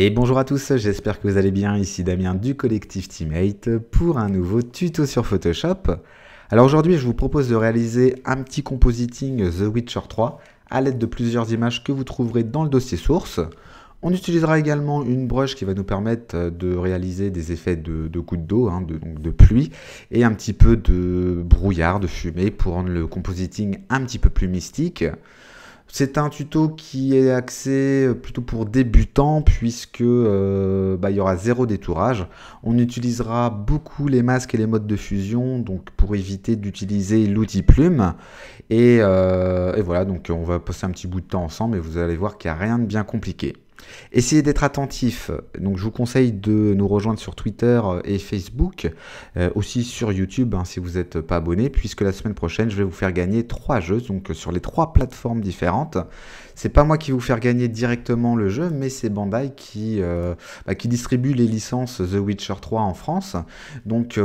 Et bonjour à tous, j'espère que vous allez bien, ici Damien du collectif Teammate pour un nouveau tuto sur Photoshop. Alors aujourd'hui je vous propose de réaliser un petit compositing The Witcher 3 à l'aide de plusieurs images que vous trouverez dans le dossier source. On utilisera également une brush qui va nous permettre euh, de réaliser des effets de, gouttes d'eau, de, hein, de pluie, et un petit peu de brouillard, de fumée pour rendre le compositing un petit peu plus mystique. C'est un tuto qui est axé euh, plutôt pour débutants puisque euh, bah, il y aura zéro détourage. On utilisera beaucoup les masques et les modes de fusion donc pour éviter d'utiliser l'outil plume. Et, euh, et voilà, donc on va passer un petit bout de temps ensemble et vous allez voir qu'il n'y a rien de bien compliqué. Essayez d'être attentif. Donc, je vous conseille de nous rejoindre sur Twitter euh, et Facebook, euh, aussi sur YouTube hein, si vous n'êtes pas abonné, puisque la semaine prochaine, je vais vous faire gagner trois jeux, donc sur les trois plateformes différentes. C'est pas moi qui vous faire gagner directement le jeu, mais c'est Bandai qui, euh, bah, qui distribue les licences The Witcher 3 en France. Donc euh,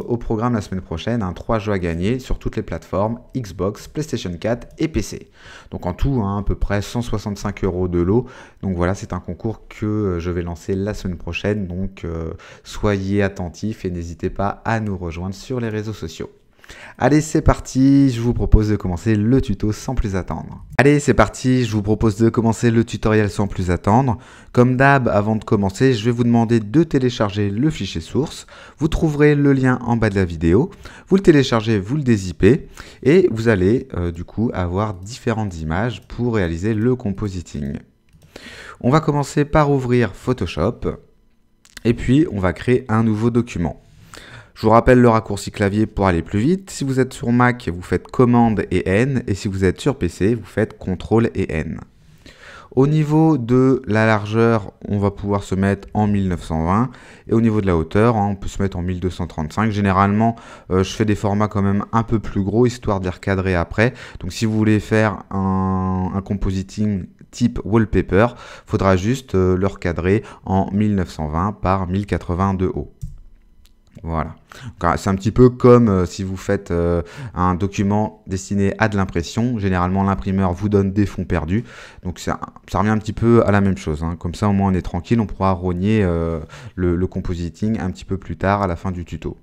au programme la semaine prochaine, un hein, 3 jeux à gagner sur toutes les plateformes, Xbox, PlayStation 4 et PC. Donc en tout, hein, à peu près 165 euros de lot. Donc voilà, c'est un concours que euh, je vais lancer la semaine prochaine. Donc soyez attentifs et n'hésitez pas à nous rejoindre sur les réseaux sociaux. Allez, c'est parti, je vous propose de commencer le tuto sans plus attendre. Allez, c'est parti, je vous propose de commencer le tutoriel sans plus attendre. Comme d'hab, avant de commencer, je vais vous demander de télécharger le fichier source. Vous trouverez le lien en bas de la vidéo. Vous le téléchargez, vous le dézippez et vous allez euh, du coup avoir différentes images pour réaliser le compositing. On va commencer par ouvrir Photoshop et puis on va créer un nouveau document. Je vous rappelle le raccourci clavier pour aller plus vite. Si vous êtes sur Mac, vous faites commande et N, et si vous êtes sur PC, vous faites contrôle et N. Au niveau de la largeur, on va pouvoir se mettre en 1920 et au niveau de la hauteur, hein, on peut se mettre en 1235. Généralement, euh, je fais des formats quand même un peu plus gros histoire de recadrer après. Donc si vous voulez faire un, compositing type wallpaper, faudra juste euh, le recadrer en 1920 par 1080 de haut. Voilà. Ah, c'est un petit peu comme euh, si vous faites euh, un document destiné à de l'impression. Généralement, l'imprimeur vous donne des fonds perdus. Donc ça, ça, revient un petit peu à la même chose. Hein. Comme ça, au moins, on est tranquille. On pourra rogner euh, le, compositing un petit peu plus tard à la fin du tuto.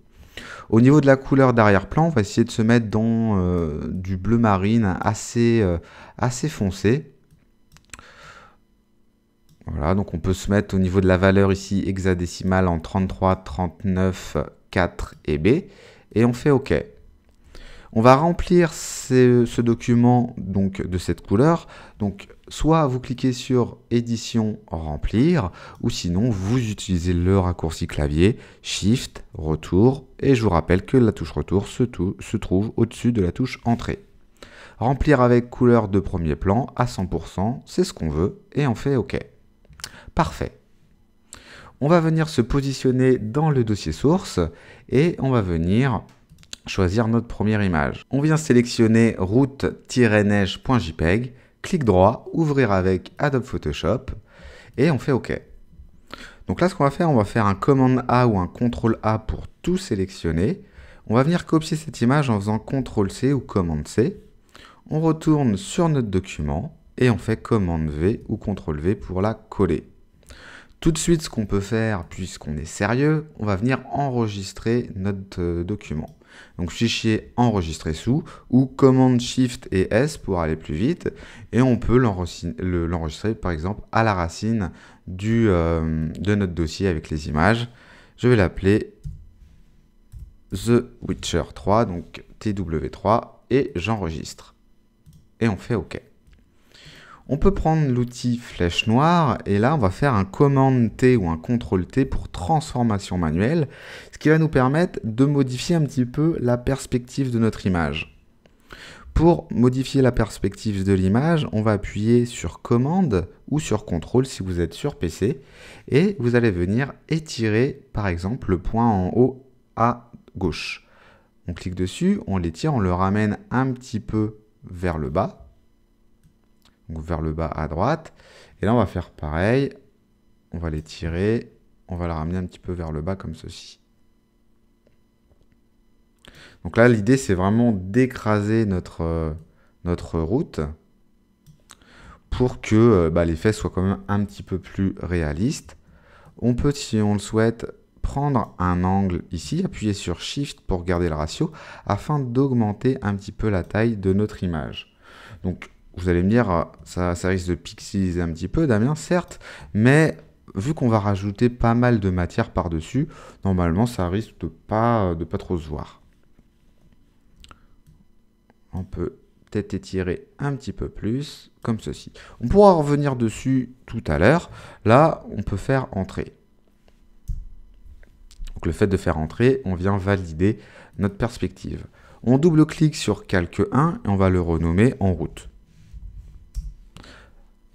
Au niveau de la couleur d'arrière-plan, on va essayer de se mettre dans du bleu marine assez, assez foncé. Voilà, donc on peut se mettre au niveau de la valeur ici hexadécimale en 33, 39, 4 et B, et on fait OK. On va remplir ce, document donc, de cette couleur. Donc, soit vous cliquez sur Édition Remplir, ou sinon vous utilisez le raccourci clavier Shift, Retour, et je vous rappelle que la touche Retour se trouve au-dessus de la touche Entrée. Remplir avec couleur de premier plan à 100%, c'est ce qu'on veut, et on fait OK. Parfait. On va venir se positionner dans le dossier source et on va venir choisir notre première image. On vient sélectionner route-neige.jpg, clic droit, ouvrir avec Adobe Photoshop et on fait OK. Donc là, ce qu'on va faire, on va faire un commande A ou un contrôle A pour tout sélectionner. On va venir copier cette image en faisant contrôle C ou commande C. On retourne sur notre document et on fait commande V ou contrôle V pour la coller. Tout de suite, ce qu'on peut faire, puisqu'on est sérieux, on va venir enregistrer notre euh, document. Donc fichier enregistrer sous ou commande Shift et S pour aller plus vite et on peut l'enregistrer par exemple à la racine euh, de notre dossier avec les images. Je vais l'appeler The Witcher 3, donc TW3 et j'enregistre. Et on fait OK. On peut prendre l'outil flèche noire et là on va faire un commande T ou un contrôle T pour transformation manuelle, ce qui va nous permettre de modifier un petit peu la perspective de notre image. Pour modifier la perspective de l'image, on va appuyer sur commande ou sur contrôle si vous êtes sur PC et vous allez venir étirer par exemple le point en haut à gauche. On clique dessus, on l'étire, on le ramène un petit peu vers le bas vers le bas à droite. Et là, on va faire pareil. On va les tirer. On va la ramener un petit peu vers le bas comme ceci. Donc là, l'idée, c'est vraiment d'écraser notre, euh, notre route pour que euh, bah, l'effet soit quand même un petit peu plus réaliste. On peut, si on le souhaite, prendre un angle ici, appuyer sur Shift pour garder le ratio, afin d'augmenter un petit peu la taille de notre image. Donc vous allez me dire, ah, ça, risque de pixeliser un petit peu, Damien, certes, mais vu qu'on va rajouter pas mal de matière par-dessus, normalement ça risque de pas, de pas trop se voir. On peut peut-être étirer un petit peu plus, comme ceci. On pourra revenir dessus tout à l'heure. Là, on peut faire entrer. Donc le fait de faire entrer, on vient valider notre perspective. On double-clique sur Calque 1 et on va le renommer en route.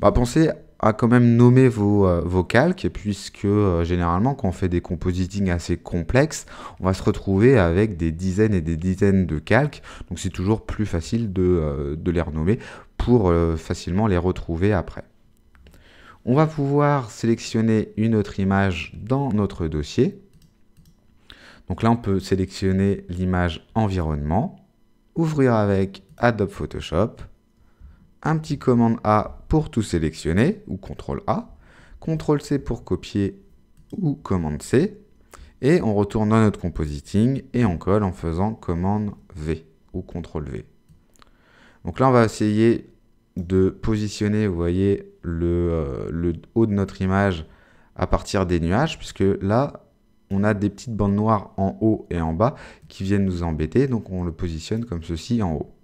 Bah, pensez à quand même nommer vos, euh, calques, puisque euh, généralement quand on fait des compositing assez complexes, on va se retrouver avec des dizaines et des dizaines de calques, donc c'est toujours plus facile de, euh, de les renommer pour facilement les retrouver après. On va pouvoir sélectionner une autre image dans notre dossier. Donc là, on peut sélectionner l'image environnement, ouvrir avec Adobe Photoshop, un petit commande A pour tout sélectionner, ou CTRL A, CTRL C pour copier ou commande C, et on retourne dans notre compositing et on colle en faisant commande V ou CTRL V. Donc là, on va essayer de positionner, vous voyez, le, euh, le, haut de notre image à partir des nuages, puisque là, on a des petites bandes noires en haut et en bas qui viennent nous embêter, donc on le positionne comme ceci en haut.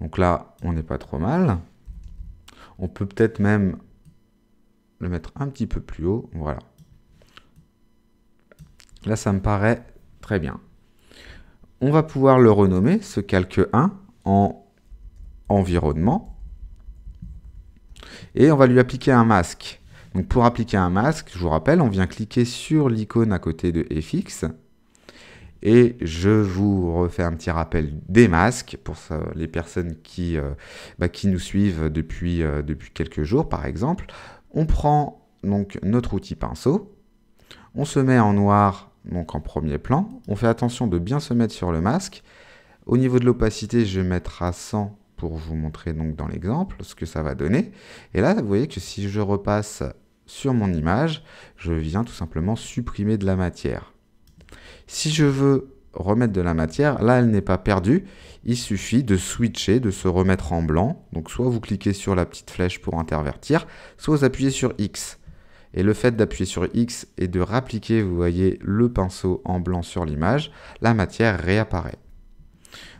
Donc là, on n'est pas trop mal. On peut peut-être même le mettre un petit peu plus haut. Voilà. Là, ça me paraît très bien. On va pouvoir le renommer, ce calque 1, en environnement. Et on va lui appliquer un masque. Donc pour appliquer un masque, je vous rappelle, on vient cliquer sur l'icône à côté de FX. Et je vous refais un petit rappel des masques pour les personnes qui, euh, bah, nous suivent euh, depuis, quelques jours, par exemple. On prend donc notre outil pinceau, on se met en noir, donc en premier plan. On fait attention de bien se mettre sur le masque. Au niveau de l'opacité, je mettrai à 100 pour vous montrer donc dans l'exemple ce que ça va donner. Et là, vous voyez que si je repasse sur mon image, je viens tout simplement supprimer de la matière. Si je veux remettre de la matière, là elle n'est pas perdue, il suffit de switcher, de se remettre en blanc. Donc soit vous cliquez sur la petite flèche pour intervertir, soit vous appuyez sur X. Et le fait d'appuyer sur X et de rappliquer, vous voyez, le pinceau en blanc sur l'image, la matière réapparaît.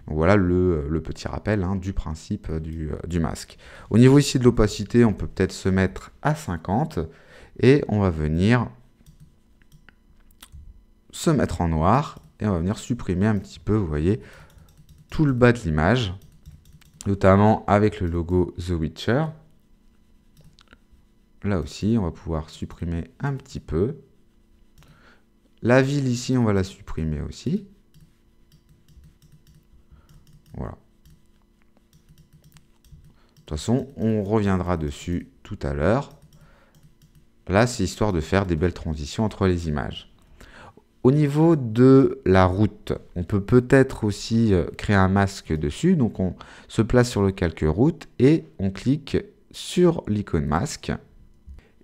voilà le, petit rappel hein, du principe euh, du, euh, du masque. Au niveau ici de l'opacité, on peut peut-être se mettre à 50 et on va venir se mettre en noir et on va venir supprimer un petit peu, vous voyez, tout le bas de l'image, notamment avec le logo The Witcher. Là aussi, on va pouvoir supprimer un petit peu. La ville ici, on va la supprimer aussi. Voilà. De toute façon, on reviendra dessus tout à l'heure. Là, c'est histoire de faire des belles transitions entre les images. Au niveau de la route, on peut peut-être aussi euh, créer un masque dessus. Donc on se place sur le calque route et on clique sur l'icône masque.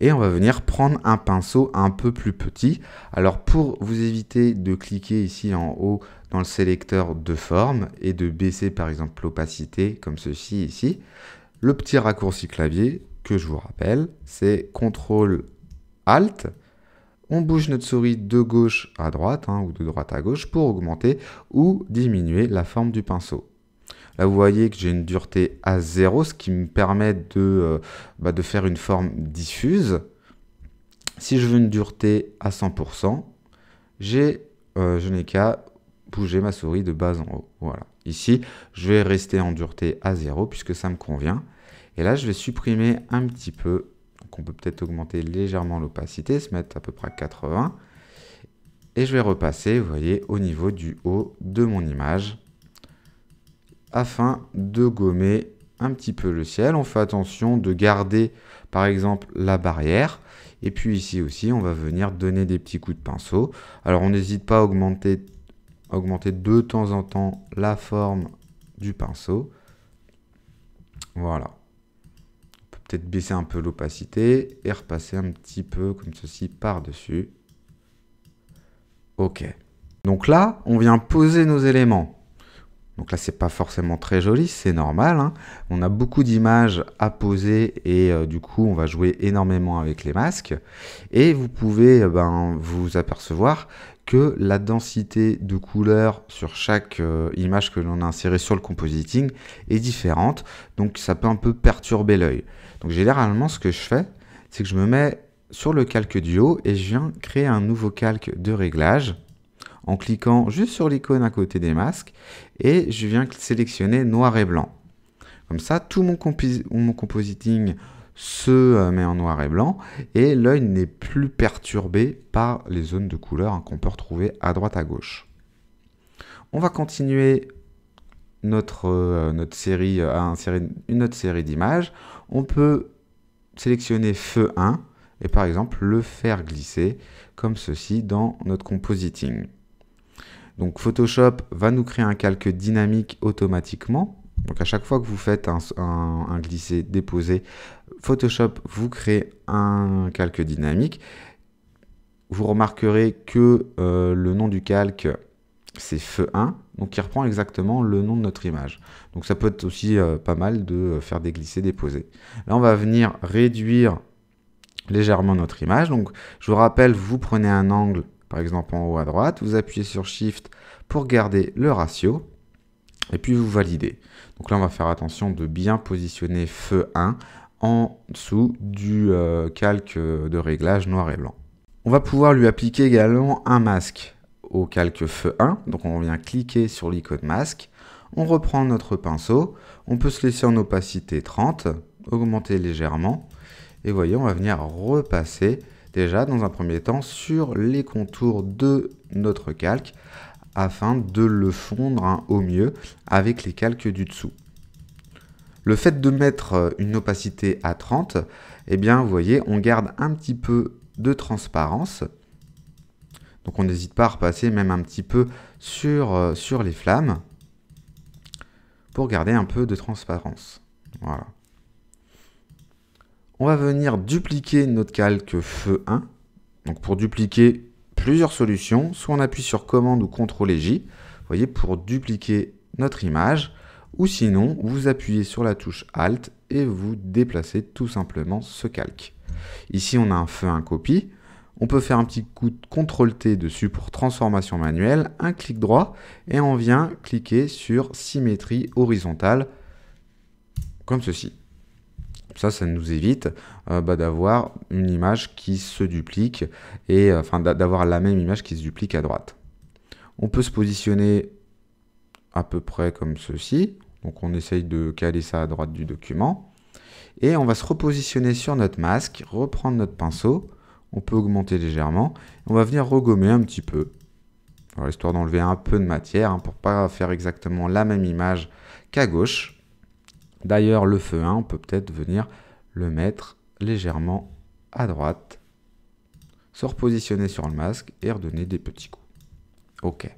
Et on va venir prendre un pinceau un peu plus petit. Alors pour vous éviter de cliquer ici en haut dans le sélecteur de forme et de baisser par exemple l'opacité comme ceci ici, le petit raccourci clavier que je vous rappelle, c'est CTRL ALT on bouge notre souris de gauche à droite hein, ou de droite à gauche pour augmenter ou diminuer la forme du pinceau. Là, vous voyez que j'ai une dureté à 0, ce qui me permet euh, bah, de, faire une forme diffuse. Si je veux une dureté à 100%, j'ai, euh, je n'ai qu'à bouger ma souris de bas en haut. Voilà. Ici, je vais rester en dureté à 0 puisque ça me convient. Et là, je vais supprimer un petit peu on peut peut-être augmenter légèrement l'opacité, se mettre à peu près à 80. Et je vais repasser, vous voyez, au niveau du haut de mon image afin de gommer un petit peu le ciel. On fait attention de garder par exemple la barrière. Et puis ici aussi, on va venir donner des petits coups de pinceau. Alors on n'hésite pas à augmenter, augmenter de temps en temps la forme du pinceau. Voilà de baisser un peu l'opacité et repasser un petit peu comme ceci par-dessus. OK. Donc là, on vient poser nos éléments. Donc là, c'est pas forcément très joli, c'est normal. Hein. On a beaucoup d'images à poser et euh, du coup, on va jouer énormément avec les masques. Et vous pouvez euh, ben, vous apercevoir que la densité de couleur sur chaque euh, image que l'on a insérée sur le compositing est différente, donc ça peut un peu perturber l'œil. Donc généralement ce que je fais, c'est que je me mets sur le calque du haut et je viens créer un nouveau calque de réglage en cliquant juste sur l'icône à côté des masques et je viens sélectionner noir et blanc. Comme ça, tout mon compositing se euh, met en noir et blanc et l'œil n'est plus perturbé par les zones de couleur hein, qu'on peut retrouver à droite à gauche. On va continuer notre, euh, notre euh, série, une autre série d'images. On peut sélectionner feu 1 et par exemple le faire glisser comme ceci dans notre compositing. Donc Photoshop va nous créer un calque dynamique automatiquement. Donc à chaque fois que vous faites un, un, un glisser-déposer Photoshop, vous créez un calque dynamique. Vous remarquerez que euh, le nom du calque, c'est feu 1, donc qui reprend exactement le nom de notre image. Donc ça peut être aussi euh, pas mal de euh, faire des glissés, déposer. Là, on va venir réduire légèrement notre image. Donc je vous rappelle, vous prenez un angle, par exemple en haut à droite, vous appuyez sur Shift pour garder le ratio, et puis vous validez. Donc là, on va faire attention de bien positionner feu 1 en dessous du euh, calque de réglage noir et blanc. On va pouvoir lui appliquer également un masque au calque feu 1. Donc on vient cliquer sur l'icône masque. On reprend notre pinceau. On peut se laisser en opacité 30, augmenter légèrement. Et vous voyez, on va venir repasser déjà dans un premier temps sur les contours de notre calque afin de le fondre hein, au mieux avec les calques du dessous. Le fait de mettre euh, une opacité à 30, eh bien, vous voyez, on garde un petit peu de transparence. Donc on n'hésite pas à repasser même un petit peu sur, euh, sur les flammes pour garder un peu de transparence. Voilà. On va venir dupliquer notre calque feu 1. Donc pour dupliquer plusieurs solutions, soit on appuie sur commande ou CTRL et J, vous voyez, pour dupliquer notre image ou sinon vous appuyez sur la touche Alt et vous déplacez tout simplement ce calque. Ici on a un feu, un copie, on peut faire un petit coup de CTRL T dessus pour transformation manuelle, un clic droit et on vient cliquer sur symétrie horizontale comme ceci. Ça, ça nous évite euh, bah, d'avoir une image qui se duplique et euh, enfin d'avoir la même image qui se duplique à droite. On peut se positionner à peu près comme ceci. Donc on essaye de caler ça à droite du document. Et on va se repositionner sur notre masque, reprendre notre pinceau. On peut augmenter légèrement. On va venir regommer un petit peu. histoire d'enlever un peu de matière pour hein, pour pas faire exactement la même image qu'à gauche. D'ailleurs, le feu 1, hein, on peut peut-être venir le mettre légèrement à droite, se repositionner sur le masque et redonner des petits coups. OK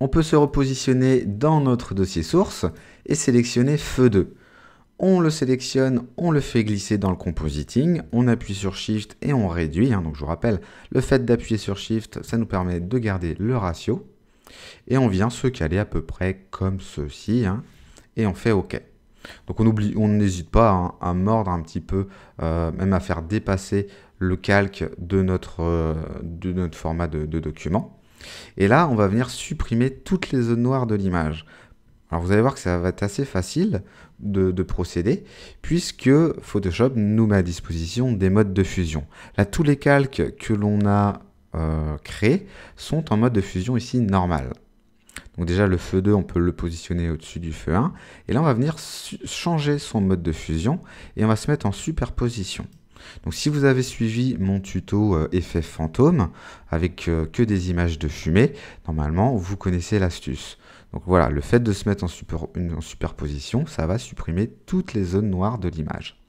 on peut se repositionner dans notre dossier source et sélectionner feu 2. On le sélectionne, on le fait glisser dans le compositing, on appuie sur Shift et on réduit. Hein. donc je vous rappelle, le fait d'appuyer sur Shift, ça nous permet de garder le ratio. Et on vient se caler à peu près comme ceci. Hein, et on fait OK. Donc on oublie, on n'hésite pas hein, à mordre un petit peu, euh, même à faire dépasser le calque de notre, euh, de notre format de document. Et là, on va venir supprimer toutes les zones noires de l'image. Alors vous allez voir que ça va être assez facile de, procéder, puisque Photoshop nous met à disposition des modes de fusion. Là, tous les calques que l'on a euh, créés sont en mode de fusion ici normal. Donc déjà, le feu 2, on peut le positionner au-dessus du feu 1. Et là, on va venir changer son mode de fusion et on va se mettre en superposition. Donc si vous avez suivi mon tuto euh, effet fantôme avec euh, que des images de fumée, normalement vous connaissez l'astuce. Donc voilà, le fait de se mettre en, superposition, ça va supprimer toutes les zones noires de l'image.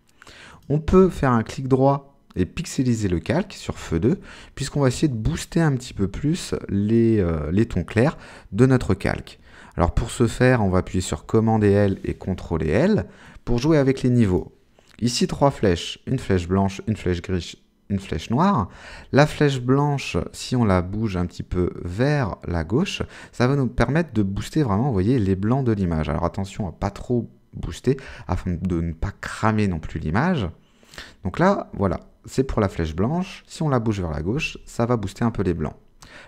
On peut faire un clic droit et pixeliser le calque sur feu 2, puisqu'on va essayer de booster un petit peu plus les, euh, les, tons clairs de notre calque. Alors pour ce faire, on va appuyer sur commande et L et CTRL et L pour jouer avec les niveaux. Ici, trois flèches. Une flèche blanche, une flèche grise, une flèche noire. La flèche blanche, si on la bouge un petit peu vers la gauche, ça va nous permettre de booster vraiment, vous voyez, les blancs de l'image. Alors attention à pas trop booster afin de ne pas cramer non plus l'image. Donc là, voilà, c'est pour la flèche blanche. Si on la bouge vers la gauche, ça va booster un peu les blancs.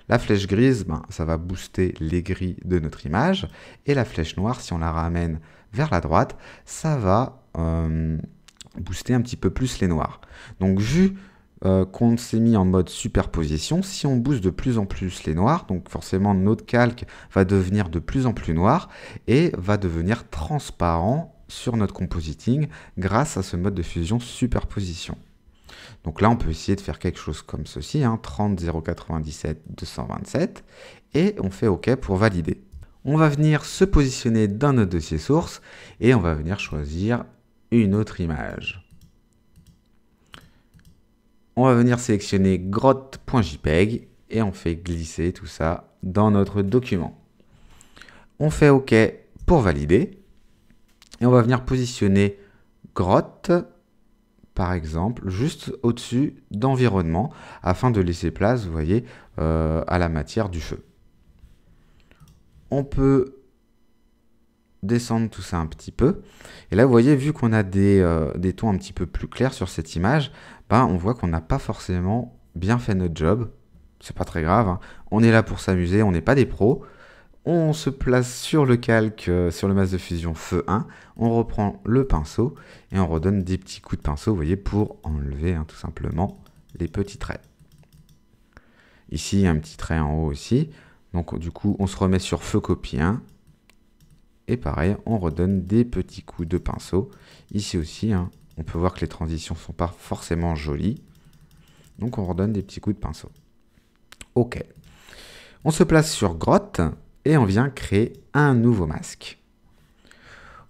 La flèche grise, ben, ça va booster les gris de notre image. Et la flèche noire, si on la ramène vers la droite, ça va... Euh, booster un petit peu plus les noirs. Donc vu euh, qu'on s'est mis en mode superposition, si on booste de plus en plus les noirs, donc forcément notre calque va devenir de plus en plus noir et va devenir transparent sur notre compositing grâce à ce mode de fusion superposition. Donc là, on peut essayer de faire quelque chose comme ceci, hein, 30 097 227, et on fait OK pour valider. On va venir se positionner dans notre dossier source et on va venir choisir une autre image. On va venir sélectionner grotte.jpg et on fait glisser tout ça dans notre document. On fait OK pour valider et on va venir positionner grotte par exemple juste au-dessus d'environnement afin de laisser place, vous voyez, euh, à la matière du feu. On peut descendre tout ça un petit peu. Et là, vous voyez, vu qu'on a des, euh, tons un petit peu plus clairs sur cette image, ben, on voit qu'on n'a pas forcément bien fait notre job. C'est pas très grave, hein. on est là pour s'amuser, on n'est pas des pros. On se place sur le calque, euh, sur le masque de fusion feu 1, on reprend le pinceau et on redonne des petits coups de pinceau, vous voyez, pour enlever hein, tout simplement les petits traits. Ici, un petit trait en haut aussi. Donc du coup, on se remet sur feu copie 1, et pareil, on redonne des petits coups de pinceau. Ici aussi, hein, on peut voir que les transitions ne sont pas forcément jolies. Donc on redonne des petits coups de pinceau. Ok. On se place sur grotte et on vient créer un nouveau masque.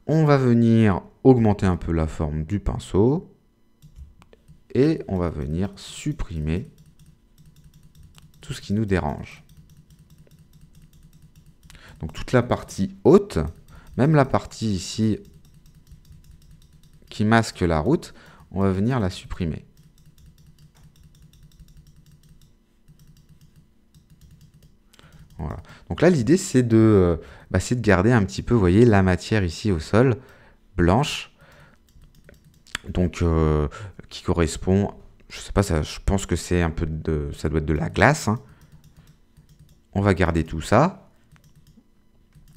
On va venir augmenter un peu la forme du pinceau et on va venir supprimer tout ce qui nous dérange. Donc toute la partie haute, même la partie ici qui masque la route, on va venir la supprimer. Voilà. Donc là, l'idée, c'est de, euh, bah, de garder un petit peu, vous voyez, la matière ici au sol, blanche, donc euh, qui correspond, je sais pas, ça, je pense que c'est un peu de, ça doit être de la glace. Hein. On va garder tout ça.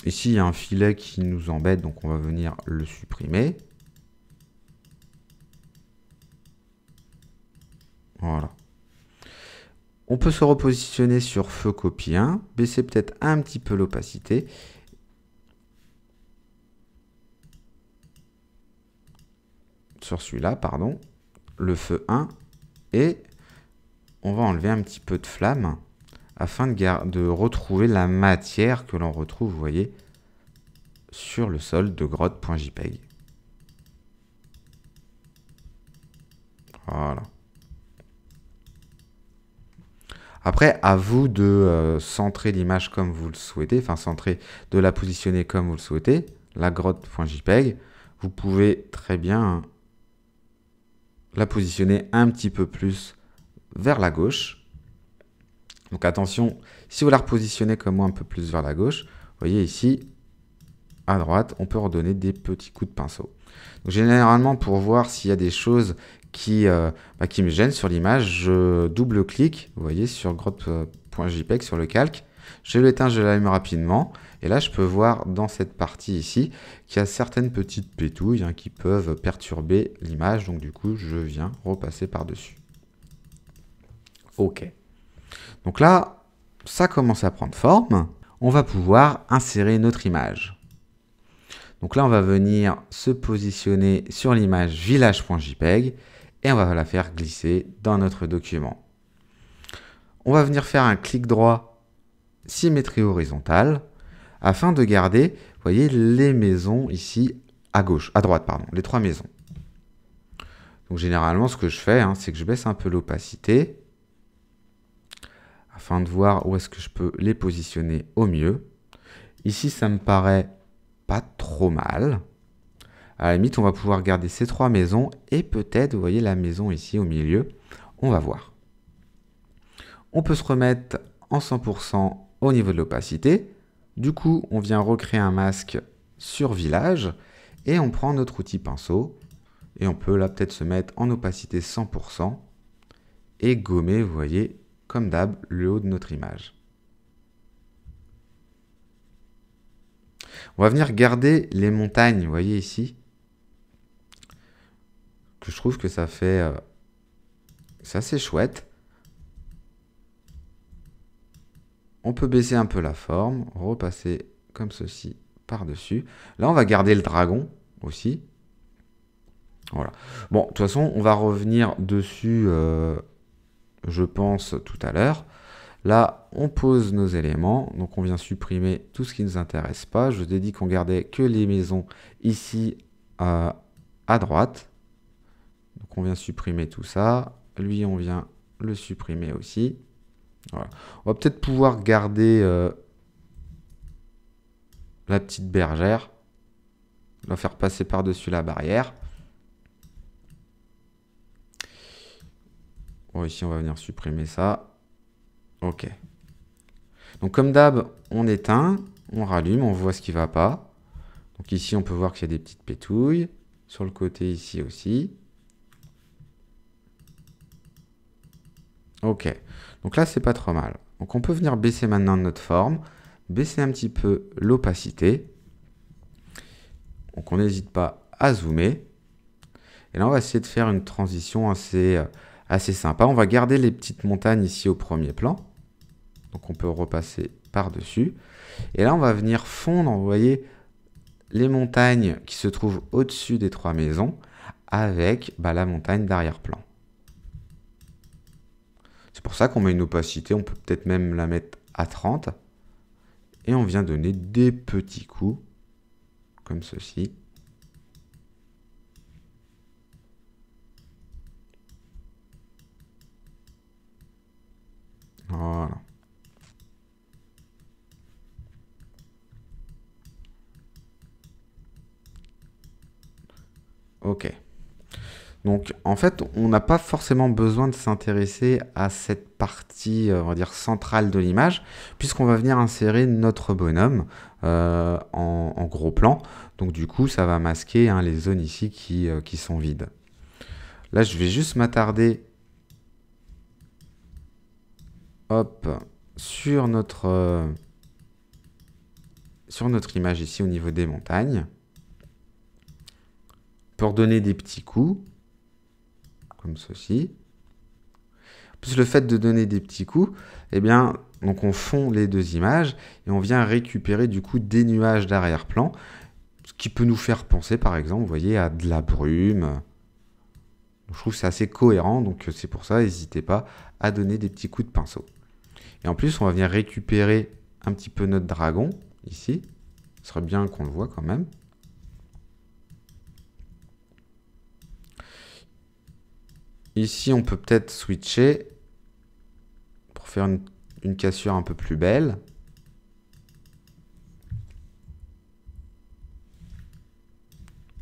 Ici, il y a un filet qui nous embête, donc on va venir le supprimer. Voilà. On peut se repositionner sur feu copie 1, baisser peut-être un petit peu l'opacité. Sur celui-là, pardon, le feu 1. Et on va enlever un petit peu de flamme afin de, de retrouver la matière que l'on retrouve, vous voyez, sur le sol de grotte.jpg. Voilà. Après, à vous de euh, centrer l'image comme vous le souhaitez, enfin centrer, de la positionner comme vous le souhaitez, la grotte.jpg. Vous pouvez très bien la positionner un petit peu plus vers la gauche donc attention, si vous la repositionnez comme moi un peu plus vers la gauche, vous voyez ici, à droite, on peut redonner des petits coups de pinceau. Donc généralement, pour voir s'il y a des choses qui, euh, bah, qui me gênent sur l'image, je double-clique, vous voyez, sur grotte.jpeg sur le calque. Je l'éteins, je l'allume rapidement. Et là, je peux voir dans cette partie ici qu'il y a certaines petites pétouilles hein, qui peuvent perturber l'image. Donc du coup, je viens repasser par-dessus. OK. Donc là, ça commence à prendre forme. On va pouvoir insérer notre image. Donc là, on va venir se positionner sur l'image village.jpg et on va la faire glisser dans notre document. On va venir faire un clic droit symétrie horizontale afin de garder, vous voyez, les maisons ici à gauche, à droite, pardon, les trois maisons. Donc généralement, ce que je fais, hein, c'est que je baisse un peu l'opacité afin de voir où est-ce que je peux les positionner au mieux. Ici, ça me paraît pas trop mal. À la limite, on va pouvoir garder ces trois maisons et peut-être, vous voyez, la maison ici au milieu. On va voir. On peut se remettre en 100% au niveau de l'opacité. Du coup, on vient recréer un masque sur village et on prend notre outil pinceau et on peut là peut-être se mettre en opacité 100% et gommer, vous voyez, comme d'hab, le haut de notre image. On va venir garder les montagnes, vous voyez ici, que je trouve que ça fait... Ça, euh, c'est chouette. On peut baisser un peu la forme, repasser comme ceci par-dessus. Là, on va garder le dragon aussi. Voilà. Bon, de toute façon, on va revenir dessus euh, je pense tout à l'heure. Là, on pose nos éléments, donc on vient supprimer tout ce qui ne nous intéresse pas. Je vous ai dit qu'on gardait que les maisons ici à droite. Donc on vient supprimer tout ça. Lui, on vient le supprimer aussi. On va peut-être pouvoir garder euh, la petite bergère, va faire passer par-dessus la barrière. Bon, ici, on va venir supprimer ça. OK. Donc, comme d'hab, on éteint, on rallume, on voit ce qui ne va pas. Donc ici, on peut voir qu'il y a des petites pétouilles. Sur le côté, ici aussi. OK. Donc là, c'est pas trop mal. Donc on peut venir baisser maintenant notre forme, baisser un petit peu l'opacité. Donc on n'hésite pas à zoomer. Et là, on va essayer de faire une transition assez euh, assez sympa. On va garder les petites montagnes ici au premier plan. Donc on peut repasser par-dessus. Et là, on va venir fondre, vous voyez, les montagnes qui se trouvent au-dessus des trois maisons avec bah, la montagne d'arrière-plan. C'est pour ça qu'on met une opacité, on peut peut-être même la mettre à 30. Et on vient donner des petits coups, comme ceci. Voilà. Ok. Donc en fait, on n'a pas forcément besoin de s'intéresser à cette partie, euh, on va dire, centrale de l'image, puisqu'on va venir insérer notre bonhomme euh, en, gros plan. Donc du coup, ça va masquer hein, les zones ici qui, euh, qui sont vides. Là, je vais juste m'attarder hop, sur notre, euh, sur notre image ici au niveau des montagnes, pour donner des petits coups, comme ceci. Plus le fait de donner des petits coups, et eh bien, donc on fond les deux images et on vient récupérer du coup des nuages d'arrière-plan, ce qui peut nous faire penser par exemple, voyez, à de la brume. Je trouve c'est assez cohérent, donc euh, c'est pour ça, n'hésitez pas à donner des petits coups de pinceau. Et en plus, on va venir récupérer un petit peu notre dragon, ici. Ce serait bien qu'on le voit quand même. Ici, on peut peut-être switcher pour faire une, cassure un peu plus belle.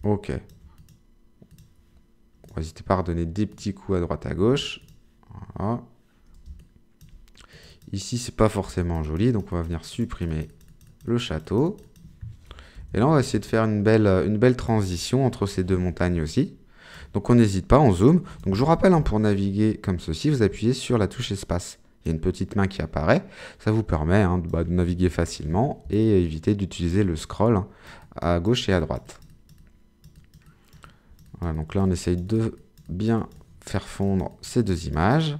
Ok. N'hésitez pas à redonner des petits coups à droite à gauche. Voilà. Ici, c'est pas forcément joli, donc on va venir supprimer le château. Et là, on va essayer de faire une belle, euh, une belle transition entre ces deux montagnes aussi. Donc on n'hésite pas, on zoom. Donc je vous rappelle, hein, pour naviguer comme ceci, vous appuyez sur la touche espace. Il y a une petite main qui apparaît. Ça vous permet hein, bah, de, naviguer facilement et éviter d'utiliser le scroll hein, à gauche et à droite. Voilà, donc là on essaye de bien faire fondre ces deux images.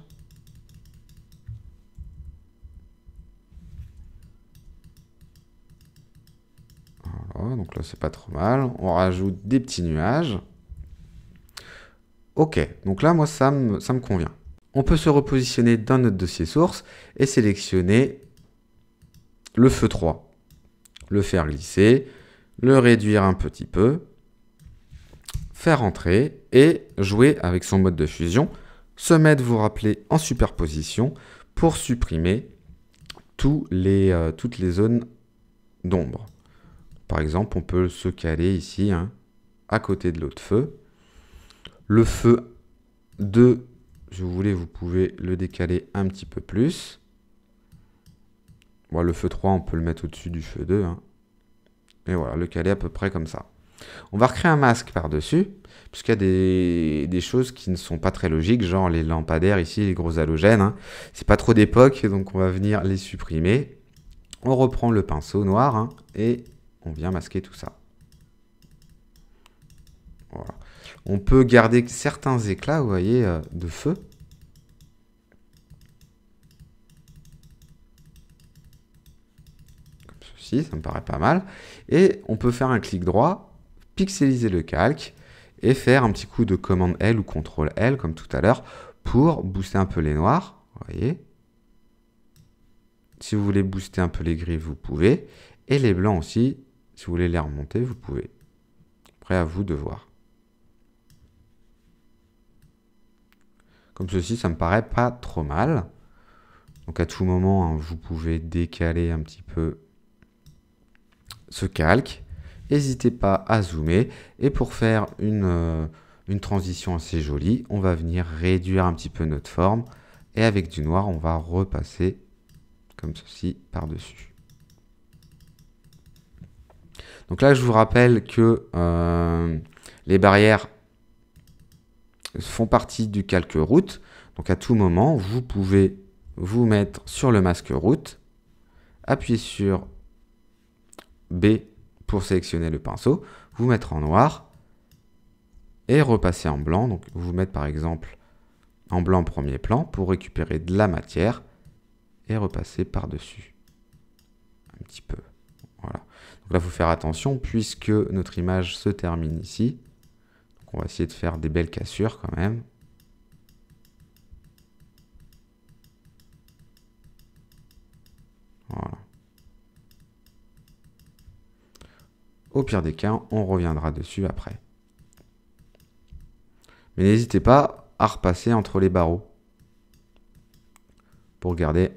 donc là, c'est pas trop mal. On rajoute des petits nuages. Ok, donc là, moi, ça me, convient. On peut se repositionner dans notre dossier source et sélectionner le feu 3. Le faire glisser, le réduire un petit peu, faire entrer et jouer avec son mode de fusion. Se mettre, vous rappelez, en superposition pour supprimer euh, toutes les zones d'ombre. Par exemple, on peut se caler ici, hein, à côté de l'autre feu. Le feu 2, si vous voulez, vous pouvez le décaler un petit peu plus. Bon, le feu 3, on peut le mettre au-dessus du feu 2. Hein. Et voilà, le caler à peu près comme ça. On va recréer un masque par-dessus, puisqu'il y a des, choses qui ne sont pas très logiques, genre les lampadaires ici, les gros halogènes. Hein. C'est pas trop d'époque, donc on va venir les supprimer. On reprend le pinceau noir et on vient masquer tout ça. On peut garder certains éclats, vous voyez, euh, de feu. Comme ceci, ça me paraît pas mal. Et on peut faire un clic droit, pixeliser le calque, et faire un petit coup de commande L ou contrôle L, comme tout à l'heure, pour booster un peu les noirs, vous voyez. Si vous voulez booster un peu les gris, vous pouvez. Et les blancs aussi, si vous voulez les remonter, vous pouvez. prêt à vous de voir. Comme ceci, ça me paraît pas trop mal. Donc à tout moment, hein, vous pouvez décaler un petit peu ce calque. N'hésitez pas à zoomer. Et pour faire une, euh, une transition assez jolie, on va venir réduire un petit peu notre forme. Et avec du noir, on va repasser comme ceci par-dessus. Donc là, je vous rappelle que euh, les barrières font partie du calque route. Donc à tout moment, vous pouvez vous mettre sur le masque route, appuyer sur B pour sélectionner le pinceau, vous mettre en noir et repasser en blanc. Donc vous mettre par exemple en blanc premier plan pour récupérer de la matière et repasser par-dessus un petit peu là, il faut faire attention puisque notre image se termine ici. on va essayer de faire des belles cassures quand même. Voilà. Au pire des cas, on reviendra dessus après. Mais n'hésitez pas à repasser entre les barreaux pour garder,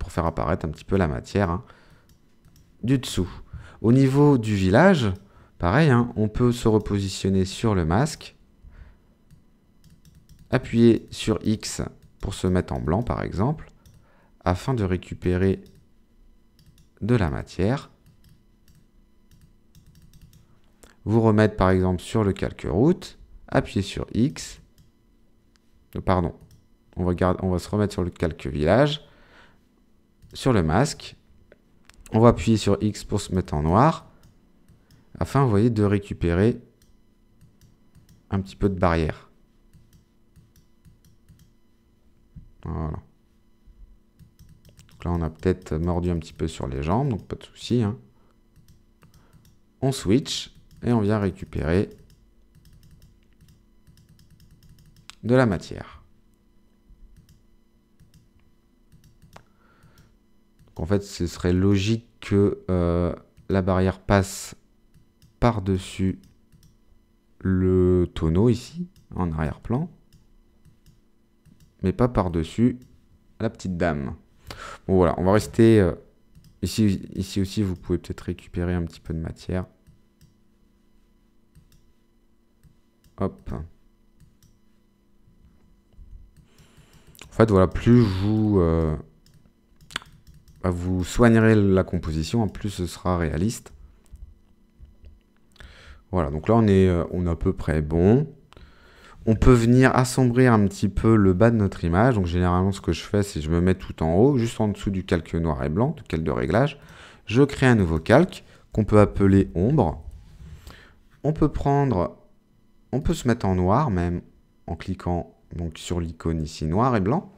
pour faire apparaître un petit peu la matière. Hein du dessous. Au niveau du village, pareil, hein, on peut se repositionner sur le masque, appuyer sur X pour se mettre en blanc par exemple, afin de récupérer de la matière. Vous remettre par exemple sur le calque route, appuyer sur X, oh, pardon, on va, on va se remettre sur le calque village, sur le masque, on va appuyer sur X pour se mettre en noir, afin, voyez, de récupérer un petit peu de barrière. Voilà. là, on a peut-être mordu un petit peu sur les jambes, donc pas de souci. Hein. On switch et on vient récupérer de la matière. en fait ce serait logique que euh, la barrière passe par-dessus le tonneau ici, en arrière-plan, mais pas par-dessus la petite dame. Bon voilà, on va rester... Euh, ici, ici aussi, vous pouvez peut-être récupérer un petit peu de matière. Hop. En fait, voilà, plus je vous... Euh, bah, vous soignerez la composition, en plus ce sera réaliste. Voilà, donc là on est, euh, on est à peu près bon. On peut venir assombrir un petit peu le bas de notre image. Donc généralement ce que je fais, c'est je me mets tout en haut, juste en dessous du calque noir et blanc, du calque de réglage. Je crée un nouveau calque qu'on peut appeler ombre. On peut prendre, on peut se mettre en noir même en cliquant donc sur l'icône ici noir et blanc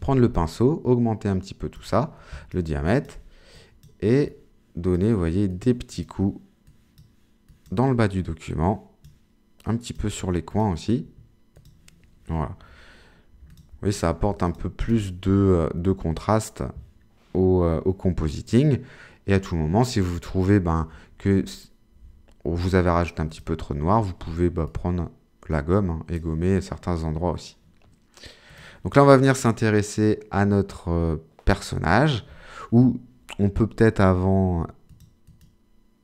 prendre le pinceau, augmenter un petit peu tout ça, le diamètre, et donner, vous voyez, des petits coups dans le bas du document, un petit peu sur les coins aussi. Voilà. Vous voyez, ça apporte un peu plus de, euh, de contraste euh, au, compositing. Et à tout moment, si vous trouvez ben, que vous avez rajouté un petit peu trop de noir, vous pouvez bah, prendre la gomme hein, et gommer certains endroits aussi. Donc là, on va venir s'intéresser à notre euh, personnage, où on peut peut-être avant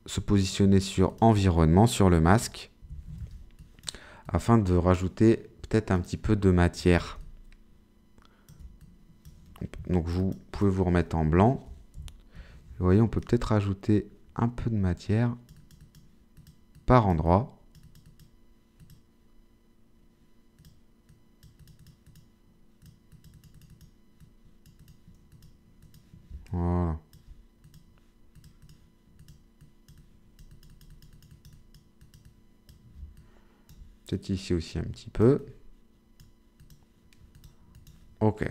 se positionner sur environnement, sur le masque, afin de rajouter peut-être un petit peu de matière. Donc vous pouvez vous remettre en blanc. Vous voyez, on peut peut-être rajouter un peu de matière par endroit. Voilà. Peut-être ici aussi un petit peu. Ok.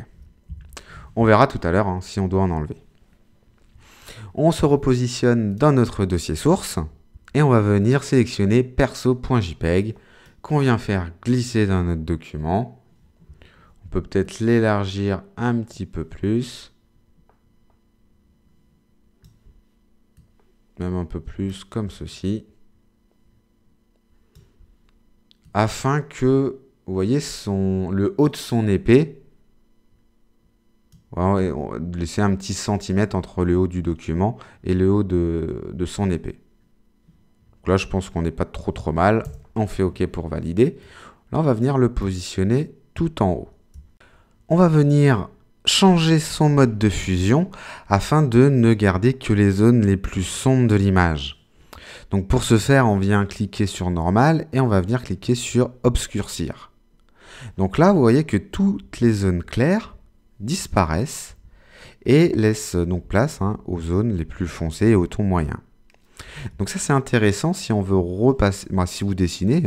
On verra tout à l'heure hein, si on doit en enlever. On se repositionne dans notre dossier source et on va venir sélectionner perso.jpg qu'on vient faire glisser dans notre document. On peut peut-être l'élargir un petit peu plus. même un peu plus comme ceci, afin que, vous voyez, son, le haut de son épée, laisser un petit centimètre entre le haut du document et le haut de, son épée. là, je pense qu'on n'est pas trop trop mal. On fait OK pour valider. Là, on va venir le positionner tout en haut. On va venir changer son mode de fusion afin de ne garder que les zones les plus sombres de l'image. Donc pour ce faire, on vient cliquer sur normal et on va venir cliquer sur obscurcir. Donc là, vous voyez que toutes les zones claires disparaissent et laissent euh, donc place hein, aux zones les plus foncées et aux tons moyens. Donc ça c'est intéressant si on veut repasser, si vous dessinez,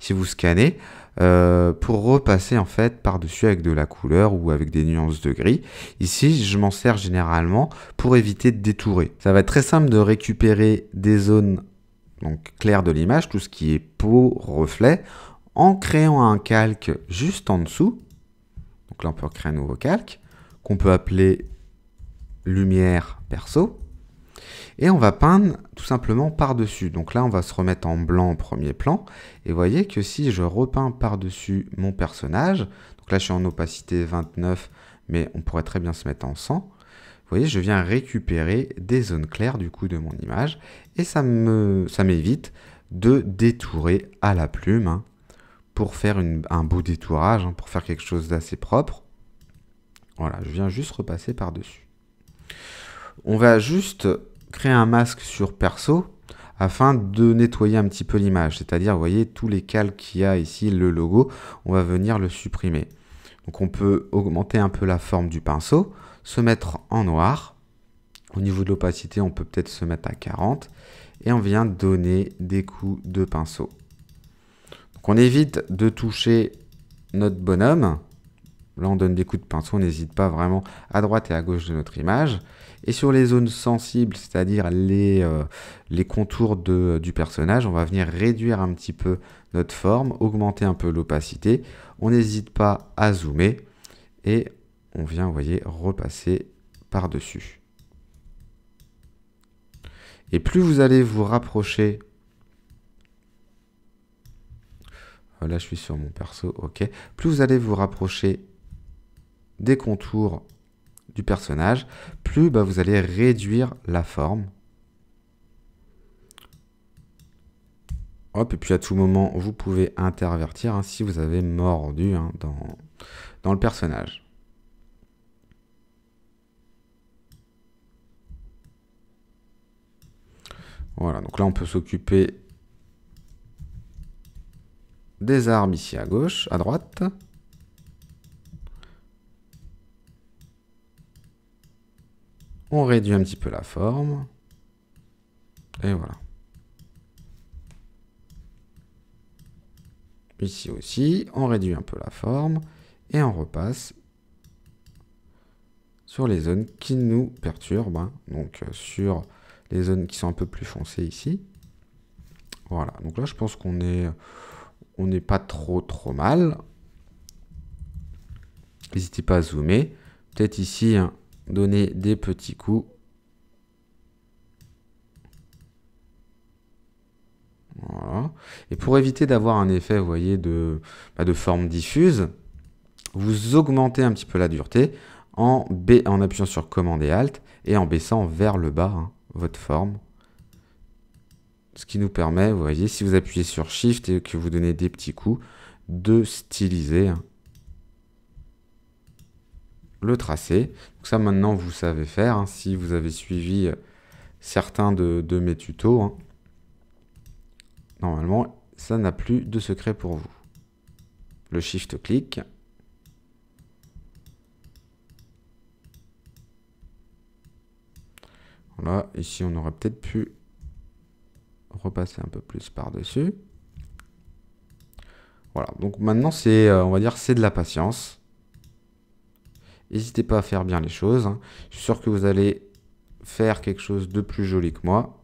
si vous scannez, euh, pour repasser en fait par-dessus avec de la couleur ou avec des nuances de gris. Ici, je m'en sers généralement pour éviter de détourer. Ça va être très simple de récupérer des zones donc claires de l'image, tout ce qui est peau, reflet, en créant un calque juste en dessous. Donc là, on peut créer un nouveau calque qu'on peut appeler lumière perso. Et on va peindre tout simplement par-dessus. Donc là, on va se remettre en blanc en premier plan. Et vous voyez que si je repeins par-dessus mon personnage, donc là, je suis en opacité 29, mais on pourrait très bien se mettre en 100. Vous voyez, je viens récupérer des zones claires du coup de mon image et ça m'évite ça de détourer à la plume hein, pour faire un beau détourage, hein, pour faire quelque chose d'assez propre. Voilà, je viens juste repasser par-dessus. On va juste créer un masque sur perso afin de nettoyer un petit peu l'image. C'est-à-dire, vous voyez, tous les calques qu'il y a ici, le logo, on va venir le supprimer. Donc on peut augmenter un peu la forme du pinceau, se mettre en noir. Au niveau de l'opacité, on peut peut-être se mettre à 40. Et on vient donner des coups de pinceau. Donc on évite de toucher notre bonhomme. Là, on donne des coups de pinceau, on n'hésite pas vraiment à droite et à gauche de notre image. Et sur les zones sensibles, c'est-à-dire les, euh, les contours du personnage, on va venir réduire un petit peu notre forme, augmenter un peu l'opacité. On n'hésite pas à zoomer et on vient, vous voyez, repasser par-dessus. Et plus vous allez vous rapprocher euh, là je suis sur mon perso, ok. Plus vous allez vous rapprocher des contours du personnage, plus bah, vous allez réduire la forme. Hop, et puis à tout moment, vous pouvez intervertir hein, si vous avez mordu hein, dans, dans le personnage. Voilà, donc là on peut s'occuper des armes ici à gauche, à droite. On réduit un petit peu la forme. Et voilà. Ici aussi, on réduit un peu la forme. Et on repasse sur les zones qui nous perturbent. Hein. Donc euh, sur les zones qui sont un peu plus foncées ici. Voilà, donc là je pense qu'on est on n'est pas trop trop mal. N'hésitez pas à zoomer. Peut-être ici, hein, donner des petits coups. Voilà. Et pour éviter d'avoir un effet, vous voyez, de, bah, de forme diffuse, vous augmentez un petit peu la dureté en, B en appuyant sur commande et alt et en baissant vers le bas hein, votre forme. Ce qui nous permet, vous voyez, si vous appuyez sur Shift et que vous donnez des petits coups, de styliser hein, le tracé ça maintenant vous savez faire, hein, si vous avez suivi euh, certains de, mes tutos. Hein. Normalement, ça n'a plus de secret pour vous. Le shift-clic. Voilà, ici on aurait peut-être pu repasser un peu plus par-dessus. Voilà, donc maintenant c'est, euh, on va dire, c'est de la patience. N'hésitez pas à faire bien les choses. Hein. Je suis sûr que vous allez faire quelque chose de plus joli que moi.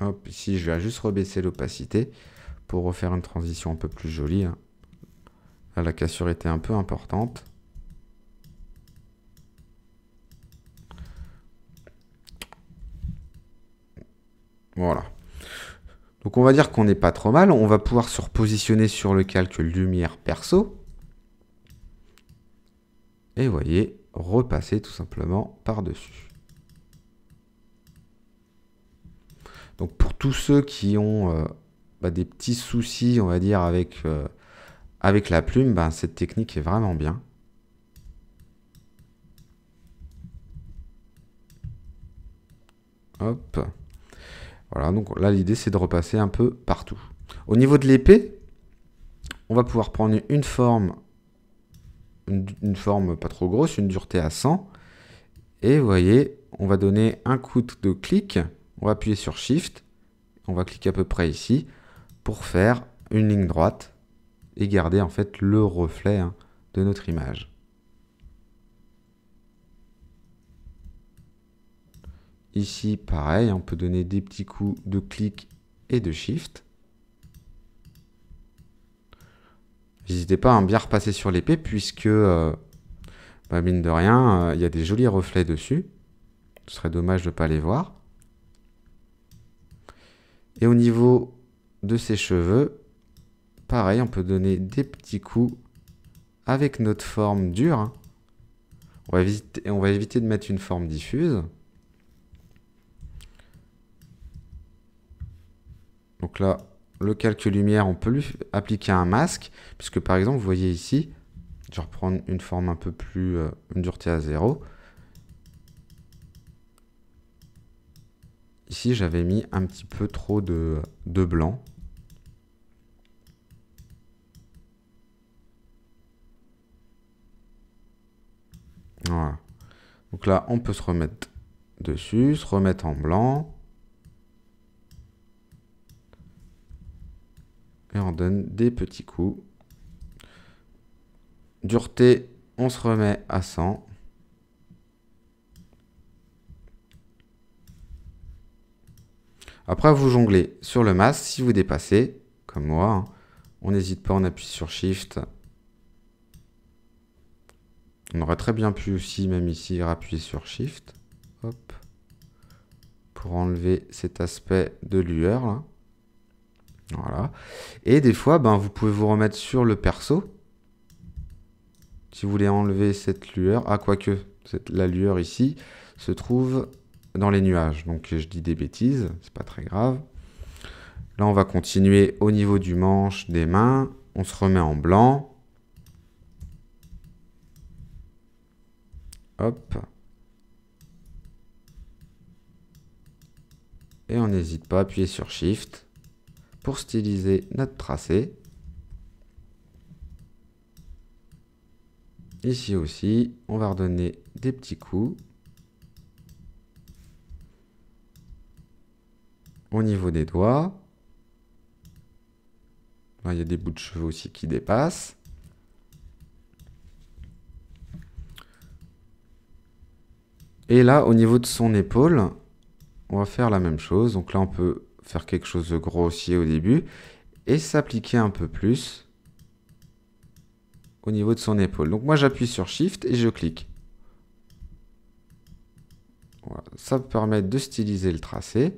Hop, ici, je vais juste rebaisser l'opacité pour refaire une transition un peu plus jolie. Hein. la cassure était un peu importante. Voilà. Donc on va dire qu'on n'est pas trop mal. On va pouvoir se repositionner sur le calque lumière perso et voyez, repasser tout simplement par-dessus. Donc pour tous ceux qui ont euh, bah, des petits soucis, on va dire, avec, euh, avec la plume, ben cette technique est vraiment bien. Hop. Voilà, donc là l'idée c'est de repasser un peu partout. Au niveau de l'épée, on va pouvoir prendre une forme une, forme pas trop grosse, une dureté à 100. Et vous voyez, on va donner un coup de clic, on va appuyer sur Shift, on va cliquer à peu près ici, pour faire une ligne droite et garder en fait le reflet hein, de notre image. Ici, pareil, on peut donner des petits coups de clic et de shift. N'hésitez pas à bien repasser sur l'épée puisque, euh, bah, mine de rien, euh, il y a des jolis reflets dessus. Ce serait dommage de ne pas les voir. Et au niveau de ses cheveux, pareil, on peut donner des petits coups avec notre forme dure. On va, éviter, on va éviter de mettre une forme diffuse. Donc là, le calque lumière, on peut lui appliquer un masque, puisque par exemple, vous voyez ici, je reprends reprendre une forme un peu plus, euh, une dureté à zéro. Ici, j'avais mis un petit peu trop de, de blanc. Voilà. Donc là, on peut se remettre dessus, se remettre en blanc. et on donne des petits coups. Dureté, on se remet à 100. Après, vous jonglez sur le masque. Si vous dépassez, comme moi, hein, on n'hésite pas, on appuie sur Shift. On aurait très bien pu aussi, même ici, appuyer sur Shift. Pour enlever cet aspect de lueur. Là. Voilà. Et des fois, ben, vous pouvez vous remettre sur le perso. Si vous voulez enlever cette lueur. Ah, quoique, la lueur ici se trouve dans les nuages. Donc je dis des bêtises, c'est pas très grave. Là, on va continuer au niveau du manche, des mains. On se remet en blanc. Hop. Et on n'hésite pas à appuyer sur Shift pour styliser notre tracé. Ici aussi, on va redonner des petits coups. Au niveau des doigts. il y a des bouts de cheveux aussi qui dépassent. Et là, au niveau de son épaule, on va faire la même chose. Donc là, on peut faire quelque chose de grossier au début et s'appliquer un peu plus au niveau de son épaule. Donc moi j'appuie sur Shift et je clique. Ça me permet de styliser le tracé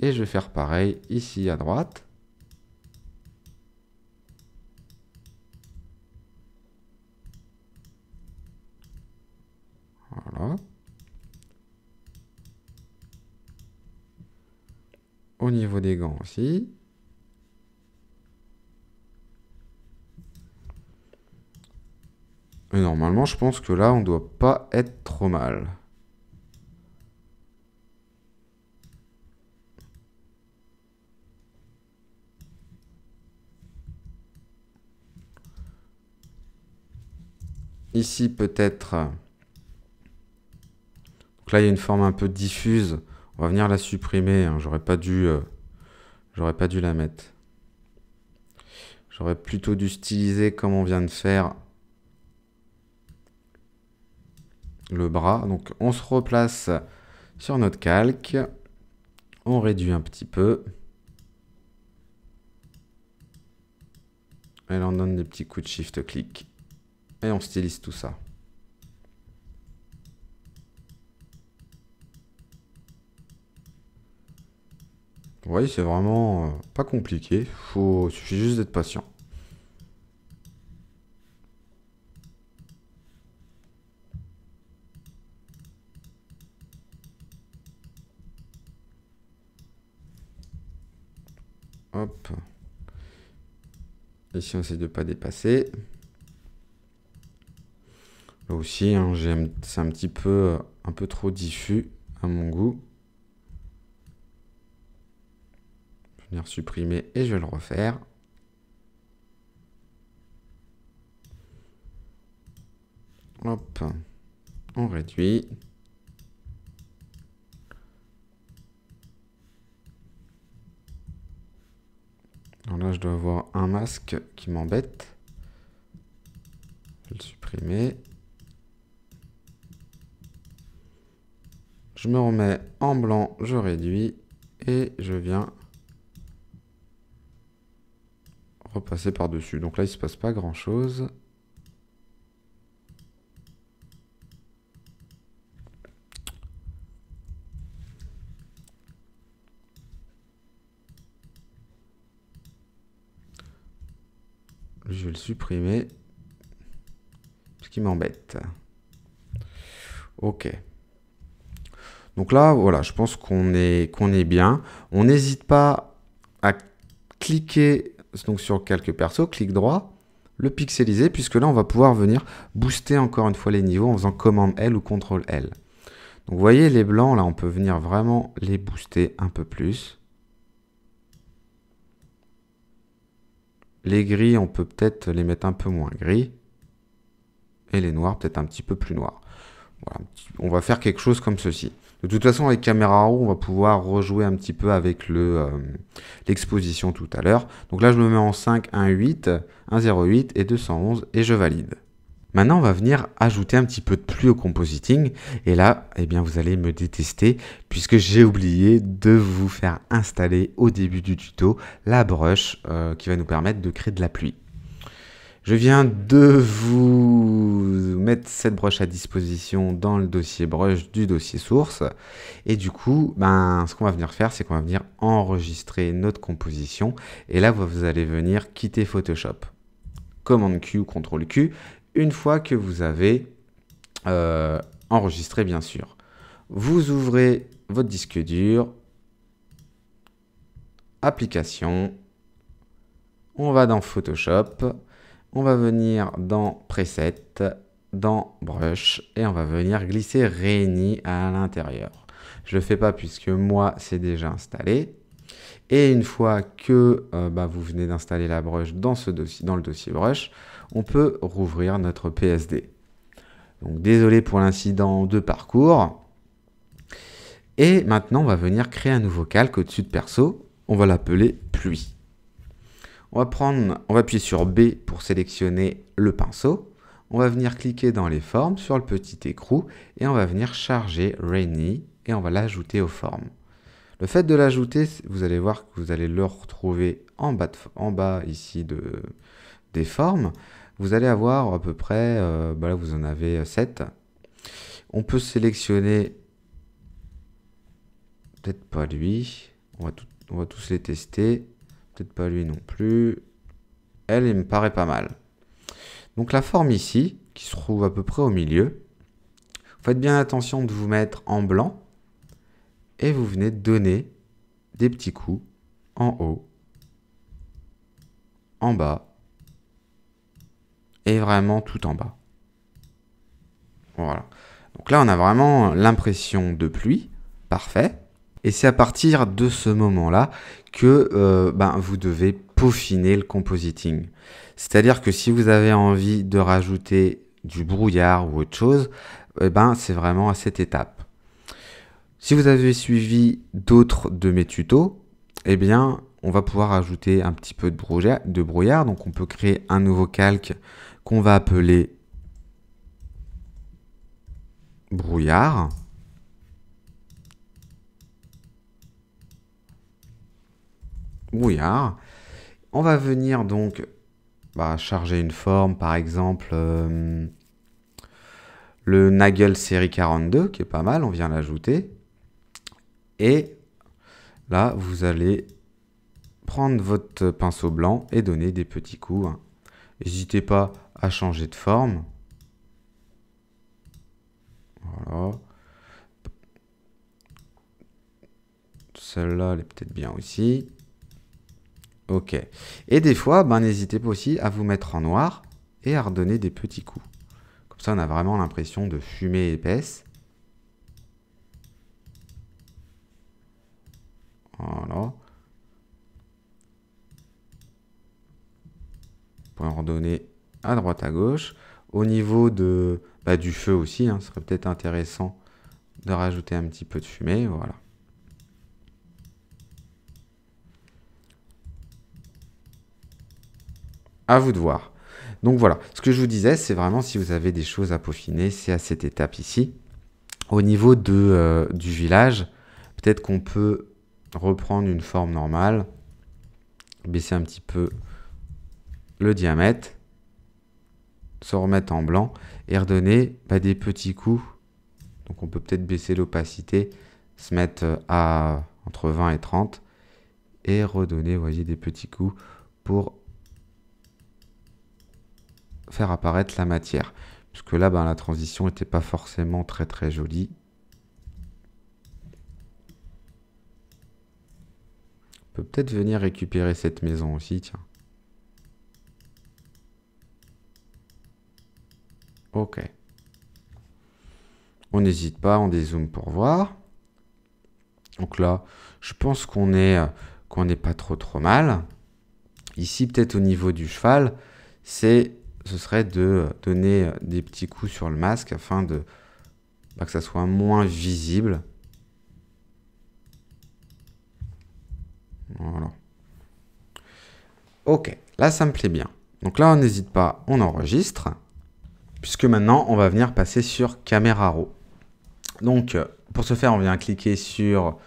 et je vais faire pareil ici à droite. Voilà. au niveau des gants aussi. Et normalement, je pense que là, on doit pas être trop mal. Ici, peut-être... Donc là, il y a une forme un peu diffuse on va venir la supprimer. Hein. J'aurais pas dû, euh, j'aurais pas dû la mettre. J'aurais plutôt dû styliser comme on vient de faire le bras. Donc on se replace sur notre calque. On réduit un petit peu. et on donne des petits coups de shift-clic. Et on stylise tout ça. Vous voyez, c'est vraiment euh, pas compliqué. Faut, il suffit juste d'être patient. Hop. Ici, on essaie de pas dépasser. Là aussi, hein, c'est un petit peu, euh, un peu trop diffus à mon goût. supprimer et je vais le refaire. Hop, on réduit. Alors là, je dois avoir un masque qui m'embête. le supprimer. Je me remets en blanc, je réduis et je viens repasser par-dessus. Donc là, il se passe pas grand-chose. Je vais le supprimer. Ce qui m'embête. Ok. Donc là, voilà, je pense qu'on est, qu'on est bien. On n'hésite pas à cliquer donc sur quelques persos, clic droit, le pixeliser, puisque là, on va pouvoir venir booster encore une fois les niveaux en faisant commande L ou contrôle L. Donc, vous voyez, les blancs, là, on peut venir vraiment les booster un peu plus. Les gris, on peut peut-être les mettre un peu moins gris. Et les noirs, peut-être un petit peu plus noirs. on va faire quelque chose comme ceci. De toute façon, avec caméra Raw, on va pouvoir rejouer un petit peu avec euh, l'exposition le, tout à l'heure. Donc là, je me mets en 5, 1, 8, 1, 0, 8 et 211 et je valide. Maintenant, on va venir ajouter un petit peu de pluie au compositing. Et là, eh bien, vous allez me détester puisque j'ai oublié de vous faire installer au début du tuto la brush qui va nous permettre de créer de la pluie. Je viens de vous mettre cette broche à disposition dans le dossier broche du dossier source. Et du coup, ben, ce qu'on va venir faire, c'est qu'on va venir enregistrer notre composition. Et là, vous allez venir quitter Photoshop. Commande Q ou contrôle Q, une fois que vous avez euh, enregistré, bien sûr. Vous ouvrez votre disque dur, application, on va dans Photoshop, on va venir dans Preset, dans Brush et on va venir glisser Réuni à l'intérieur. Je ne le fais pas puisque moi, c'est déjà installé. Et une fois que euh, bah, vous venez d'installer la brush dans, ce dossier, dans le dossier brush, on peut rouvrir notre PSD. Donc désolé pour l'incident de parcours. Et maintenant, on va venir créer un nouveau calque au-dessus de perso. On va l'appeler pluie. On va, prendre, on va appuyer sur B pour sélectionner le pinceau. On va venir cliquer dans les formes sur le petit écrou et on va venir charger Rainy et on va l'ajouter aux formes. Le fait de l'ajouter, vous allez voir que vous allez le retrouver en bas, en bas ici de, des formes. Vous allez avoir à peu près, euh, bah là vous en avez 7. On peut sélectionner, peut-être pas lui, on va tous les tester peut pas lui non plus. Elle, il me paraît pas mal. Donc la forme ici, qui se trouve à peu près au milieu, faites bien attention de vous mettre en blanc et vous venez donner des petits coups en haut, en bas et vraiment tout en bas. Voilà. Donc là, on a vraiment l'impression de pluie. Parfait. Et c'est à partir de ce moment-là que euh, ben, vous devez peaufiner le compositing. C'est-à-dire que si vous avez envie de rajouter du brouillard ou autre chose, eh ben, c'est vraiment à cette étape. Si vous avez suivi d'autres de mes tutos, eh bien, on va pouvoir ajouter un petit peu de brouillard. Donc, on peut créer un nouveau calque qu'on va appeler brouillard. Ouillard. On va venir donc bah, charger une forme, par exemple euh, le Nagel série 42, qui est pas mal, on vient l'ajouter. Et là, vous allez prendre votre pinceau blanc et donner des petits coups. Hein. N'hésitez pas à changer de forme. Voilà. Celle-là, elle est peut-être bien aussi. Ok. Et des fois, ben, n'hésitez pas aussi à vous mettre en noir et à redonner des petits coups. Comme ça, on a vraiment l'impression de fumée épaisse. Voilà. Pour en redonner à droite, à gauche. Au niveau de, bah, du feu aussi, hein, ce serait peut-être intéressant de rajouter un petit peu de fumée. Voilà. À vous de voir. Donc voilà, ce que je vous disais, c'est vraiment si vous avez des choses à peaufiner, c'est à cette étape ici. Au niveau de, euh, du village, peut-être qu'on peut reprendre une forme normale, baisser un petit peu le diamètre, se remettre en blanc et redonner bah, des petits coups. Donc on peut peut-être baisser l'opacité, se mettre euh, à entre 20 et 30 et redonner, voyez, des petits coups pour faire apparaître la matière. Puisque là, ben, la transition n'était pas forcément très très jolie. On peut peut-être venir récupérer cette maison aussi, tiens. Ok. On n'hésite pas, on dézoome pour voir. Donc là, je pense qu'on est euh, qu'on n'est pas trop trop mal. Ici, peut-être au niveau du cheval, c'est ce serait de donner des petits coups sur le masque afin de bah, que ça soit moins visible. Voilà. Ok, là ça me plaît bien. Donc là on n'hésite pas, on enregistre. Puisque maintenant on va venir passer sur Caméra Raw. Donc euh, pour ce faire on vient cliquer sur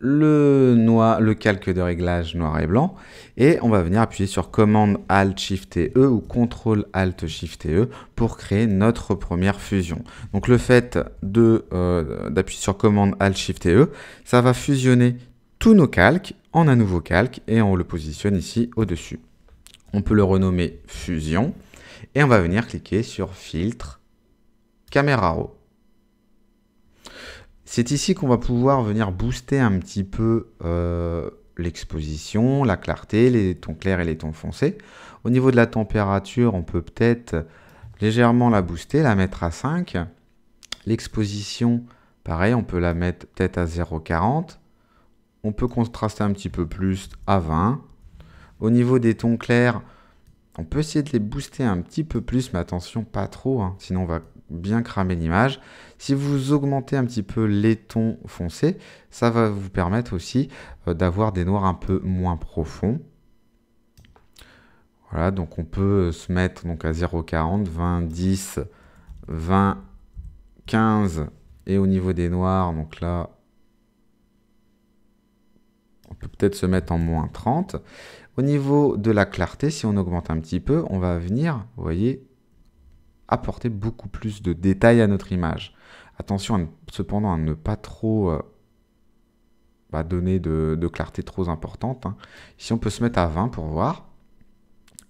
le, noir, le calque de réglage noir et blanc. Et on va venir appuyer sur commande Alt Shift et E ou contrôle Alt Shift et E pour créer notre première fusion. Donc le fait euh, d'appuyer sur commande Alt Shift et E, ça va fusionner tous nos calques en un nouveau calque et on le positionne ici au-dessus. On peut le renommer Fusion et on va venir cliquer sur Filtre, Caméra haut c'est ici qu'on va pouvoir venir booster un petit peu euh, l'exposition, la clarté, les tons clairs et les tons foncés. Au niveau de la température, on peut peut-être légèrement la booster, la mettre à 5. L'exposition, pareil, on peut la mettre peut-être à 0,40. On peut contraster un petit peu plus à 20. Au niveau des tons clairs, on peut essayer de les booster un petit peu plus, mais attention, pas trop, hein. sinon on va bien cramer l'image. Si vous augmentez un petit peu les tons foncés, ça va vous permettre aussi euh, d'avoir des noirs un peu moins profonds. Voilà, donc on peut euh, se mettre donc à 0,40, 20, 10, 20, 15. Et au niveau des noirs, donc là, on peut peut-être se mettre en moins 30. Au niveau de la clarté, si on augmente un petit peu, on va venir, vous voyez, apporter beaucoup plus de détails à notre image. Attention cependant à ne pas trop euh, bah, donner de, clarté trop importante. Si hein. Ici, on peut se mettre à 20 pour voir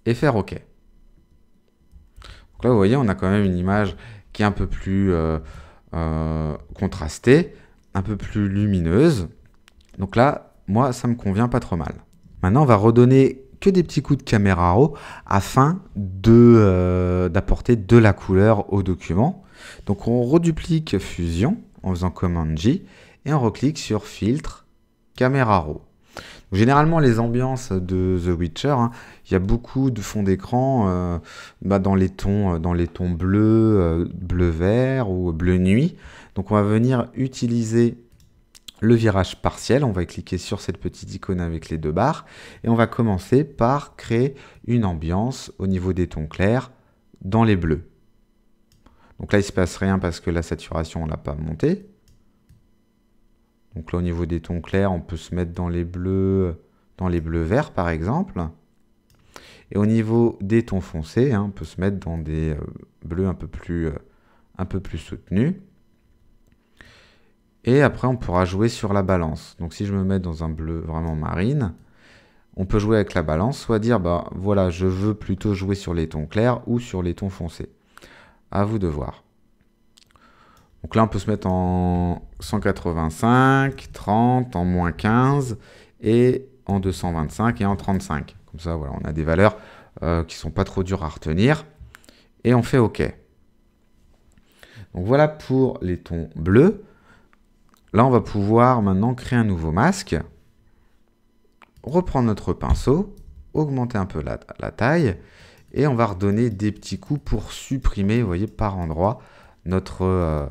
et faire OK. Donc là, vous voyez, on a quand même une image qui est un peu plus euh, euh, contrastée, un peu plus lumineuse. Donc là, moi, ça me convient pas trop mal. Maintenant, on va redonner que des petits coups de caméra raw afin euh, d'apporter de, la couleur au document. Donc on reduplique Fusion en faisant Command J et on reclique sur Filtre, Caméra Raw. Généralement, les ambiances de The Witcher, hein, il y a beaucoup de fonds d'écran euh, bah, dans les tons, euh, dans les tons bleus, bleu vert ou bleu nuit. Donc, on va venir utiliser le virage partiel. On va cliquer sur cette petite icône avec les deux barres et on va commencer par créer une ambiance au niveau des tons clairs dans les bleus. Donc là, il ne se passe rien parce que la saturation, on l'a pas monté. Donc là, au niveau des tons clairs, on peut se mettre dans les bleus, dans les bleus verts par exemple. Et au niveau des tons foncés, hein, on peut se mettre dans des euh, bleus un euh, un peu plus soutenus. Et après, on pourra jouer sur la balance. Donc si je me mets dans un bleu vraiment marine, on peut jouer avec la balance, soit dire, bah voilà, je veux plutôt jouer sur les tons clairs ou sur les tons foncés. À vous de voir. Donc là, on peut se mettre en 185, 30, en moins 15 et en 225 et en 35. Comme ça, voilà, on a des valeurs qui euh, qui sont pas trop dures à retenir. Et on fait OK. Donc voilà pour les tons bleus. Là, on va pouvoir maintenant créer un nouveau masque, reprendre notre pinceau, augmenter un peu la, taille, et on va redonner des petits coups pour supprimer, vous voyez, par endroit, notre... Euh,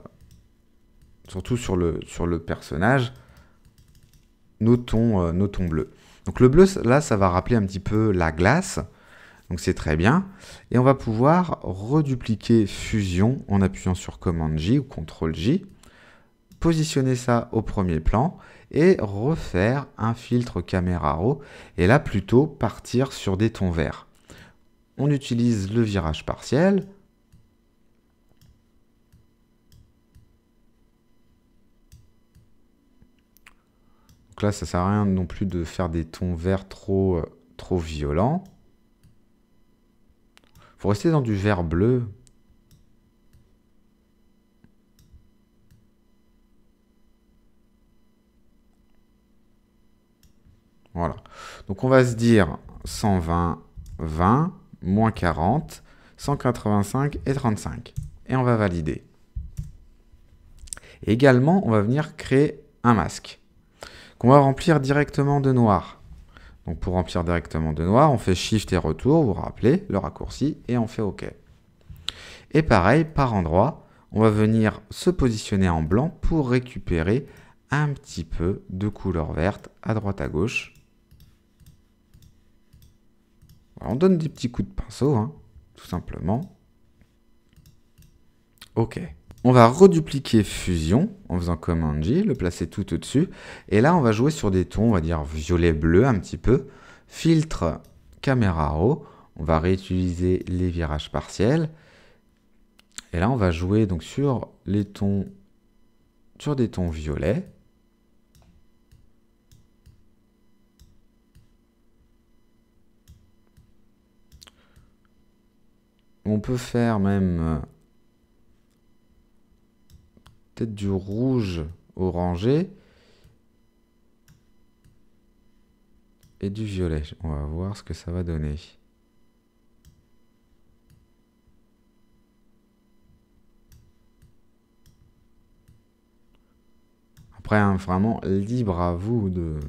surtout sur le, sur le personnage, nos tons, euh, bleus. Donc le bleu, là, ça va rappeler un petit peu la glace. Donc c'est très bien. Et on va pouvoir redupliquer Fusion en appuyant sur Command J ou CTRL J positionner ça au premier plan et refaire un filtre caméra raw et là plutôt partir sur des tons verts. On utilise le virage partiel. Donc là, ça sert à rien non plus de faire des tons verts trop, euh, trop violents. Faut rester dans du vert bleu Voilà. Donc on va se dire 120, 20, moins 40, 185 et 35. Et on va valider. également, on va venir créer un masque qu'on va remplir directement de noir. Donc pour remplir directement de noir, on fait Shift et retour, vous vous rappelez, le raccourci, et on fait OK. Et pareil, par endroit, on va venir se positionner en blanc pour récupérer un petit peu de couleur verte à droite à gauche on donne des petits coups de pinceau, hein, tout simplement. Ok. On va redupliquer Fusion en faisant comme J, le placer tout au-dessus. Et là, on va jouer sur des tons, on va dire violet-bleu un petit peu. Filtre, caméra haut. On va réutiliser les virages partiels. Et là, on va jouer donc sur les tons, sur des tons violets. On peut faire même euh, peut-être du rouge orangé et du violet. On va voir ce que ça va donner. Après, hein, vraiment libre à vous de,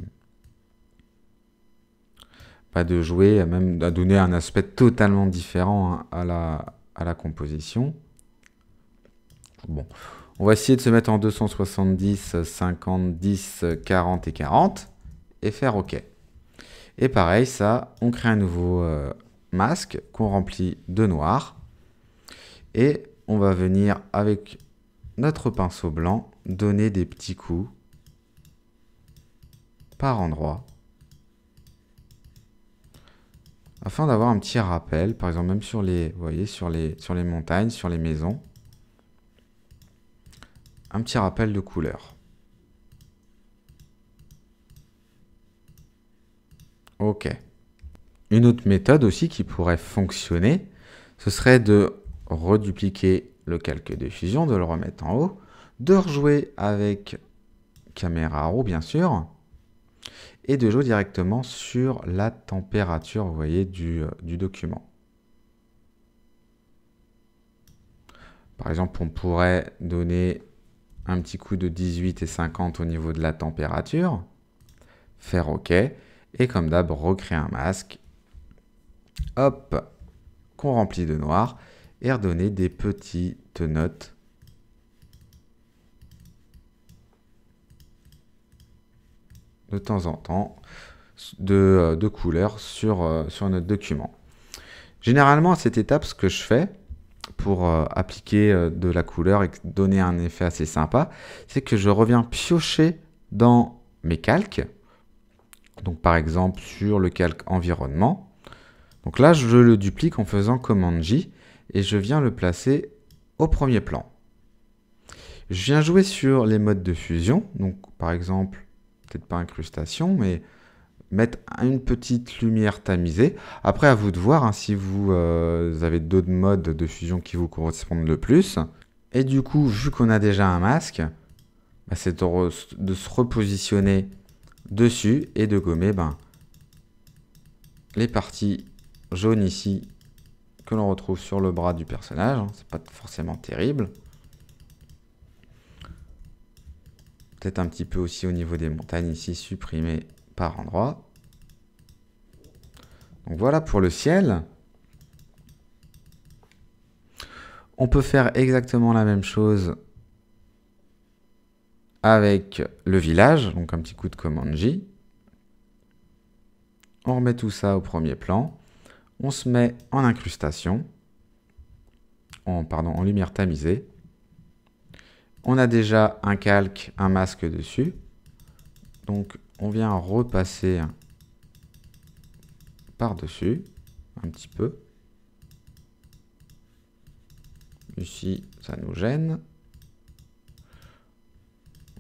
pas de jouer, même à donner un aspect totalement différent hein, à la, à la composition. Bon, on va essayer de se mettre en 270, 50, 10, 40 et 40 et faire OK. Et pareil, ça, on crée un nouveau euh, masque qu'on remplit de noir. Et on va venir avec notre pinceau blanc donner des petits coups par endroit afin d'avoir un petit rappel, par exemple même sur les, voyez, sur les, sur les montagnes, sur les maisons, un petit rappel de couleur. Ok. Une autre méthode aussi qui pourrait fonctionner, ce serait de redupliquer le calque de fusion, de le remettre en haut, de rejouer avec caméra RAW, bien sûr, et de jouer directement sur la température vous voyez, euh, du, document. Par exemple, on pourrait donner un petit coup de 18 et 50 au niveau de la température, faire OK, et comme d'hab, recréer un masque, hop, qu'on remplit de noir, et redonner des petites notes de temps en temps de, euh, de couleurs sur, euh, sur notre document. Généralement, à cette étape, ce que je fais pour euh, appliquer de la couleur et donner un effet assez sympa, c'est que je reviens piocher dans mes calques. Donc par exemple sur le calque environnement. Donc là, je le duplique en faisant commande J et je viens le placer au premier plan. Je viens jouer sur les modes de fusion. Donc par exemple, peut-être pas incrustation, mais mettre une petite lumière tamisée. Après, à vous de voir hein, si vous, euh, avez d'autres modes de fusion qui vous correspondent le plus. Et du coup, vu qu'on a déjà un masque, bah, c'est de, se repositionner dessus et de gommer ben, les parties jaunes ici que l'on retrouve sur le bras du personnage. Hein. C'est pas forcément terrible. Peut-être un petit peu aussi au niveau des montagnes ici, supprimé par endroit. Donc voilà pour le ciel. On peut faire exactement la même chose avec le village, donc un petit coup de commande J. On remet tout ça au premier plan. On se met en incrustation, en, pardon, en lumière tamisée. On a déjà un calque, un masque dessus. Donc on vient repasser par-dessus un petit peu. Ici, ça nous gêne.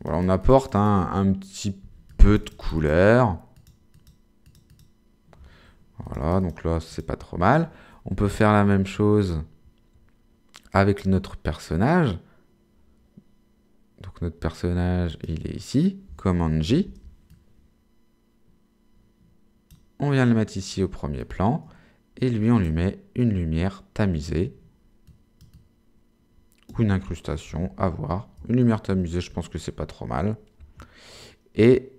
Voilà, on apporte un, petit peu de couleur. Voilà, donc là, c'est pas trop mal. On peut faire la même chose avec notre personnage. Donc notre personnage, il est ici, commande J. On vient le mettre ici au premier plan. Et lui, on lui met une lumière tamisée. Ou une incrustation, à voir. Une lumière tamisée, je pense que c'est pas trop mal. Et,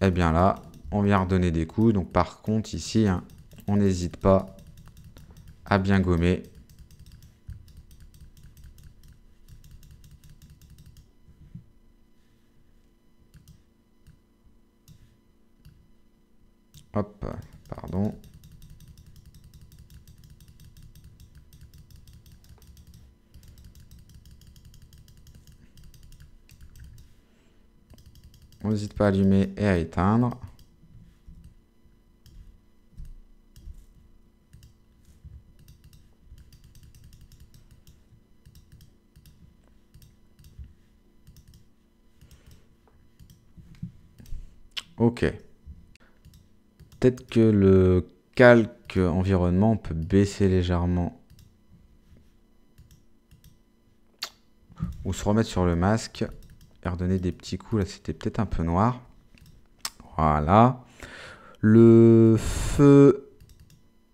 eh bien là, on vient redonner des coups. Donc par contre, ici, hein, on n'hésite pas à bien gommer Hop, pardon. On n'hésite pas à allumer et à éteindre. Ok. Peut-être que le calque environnement, on peut baisser légèrement. Ou se remettre sur le masque et redonner des petits coups. Là, c'était peut-être un peu noir. Voilà. Le feu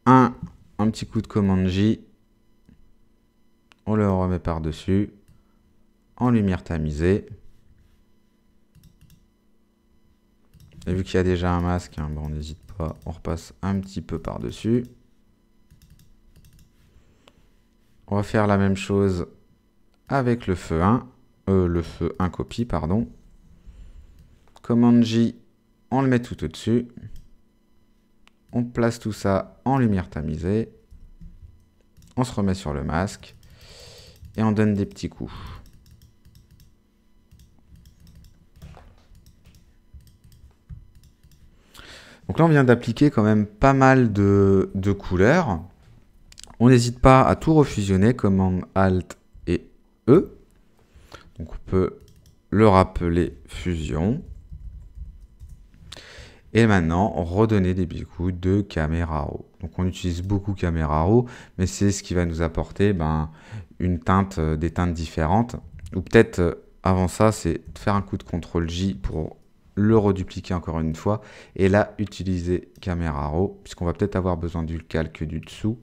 1, un petit coup de commande J. On le remet par-dessus. En lumière tamisée. Et vu qu'il y a déjà un masque, hein, bon, on n'hésite on repasse un petit peu par-dessus. On va faire la même chose avec le feu 1, euh, le feu 1 copie, pardon. Commande J, on le met tout au-dessus. On place tout ça en lumière tamisée. On se remet sur le masque et on donne des petits coups. Donc là, on vient d'appliquer quand même pas mal de, couleurs. On n'hésite pas à tout refusionner, commande Alt et E. Donc on peut le rappeler fusion. Et maintenant, redonner des bicous de caméra Raw. Donc on utilise beaucoup caméra Raw, mais c'est ce qui va nous apporter ben, une teinte, euh, des teintes différentes. Ou peut-être euh, avant ça, c'est de faire un coup de CTRL J pour le redupliquer encore une fois, et là, utiliser caméra RAW, puisqu'on va peut-être avoir besoin du calque du dessous.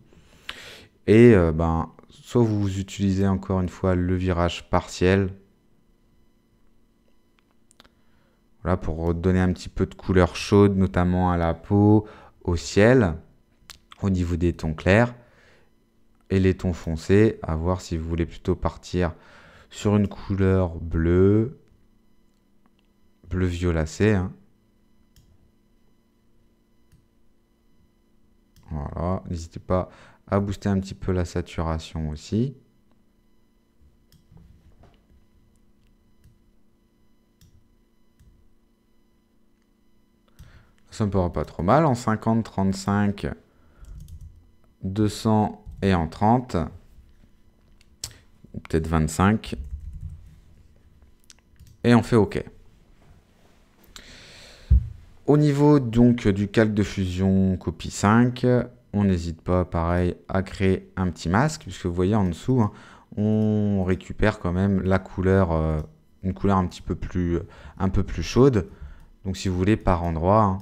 Et euh, ben, soit vous utilisez encore une fois le virage partiel, voilà, pour donner un petit peu de couleur chaude, notamment à la peau, au ciel, au niveau des tons clairs, et les tons foncés, à voir si vous voulez plutôt partir sur une couleur bleue, bleu violacé. Hein. Voilà, n'hésitez pas à booster un petit peu la saturation aussi. Ça me paraît pas trop mal. En 50, 35, 200 et en 30. peut-être 25. Et on fait OK. Au niveau donc du calque de fusion copie 5, on n'hésite pas pareil à créer un petit masque, puisque vous voyez en dessous, hein, on récupère quand même la couleur, euh, une couleur un petit peu plus, euh, un peu plus chaude. Donc si vous voulez par endroit, hein,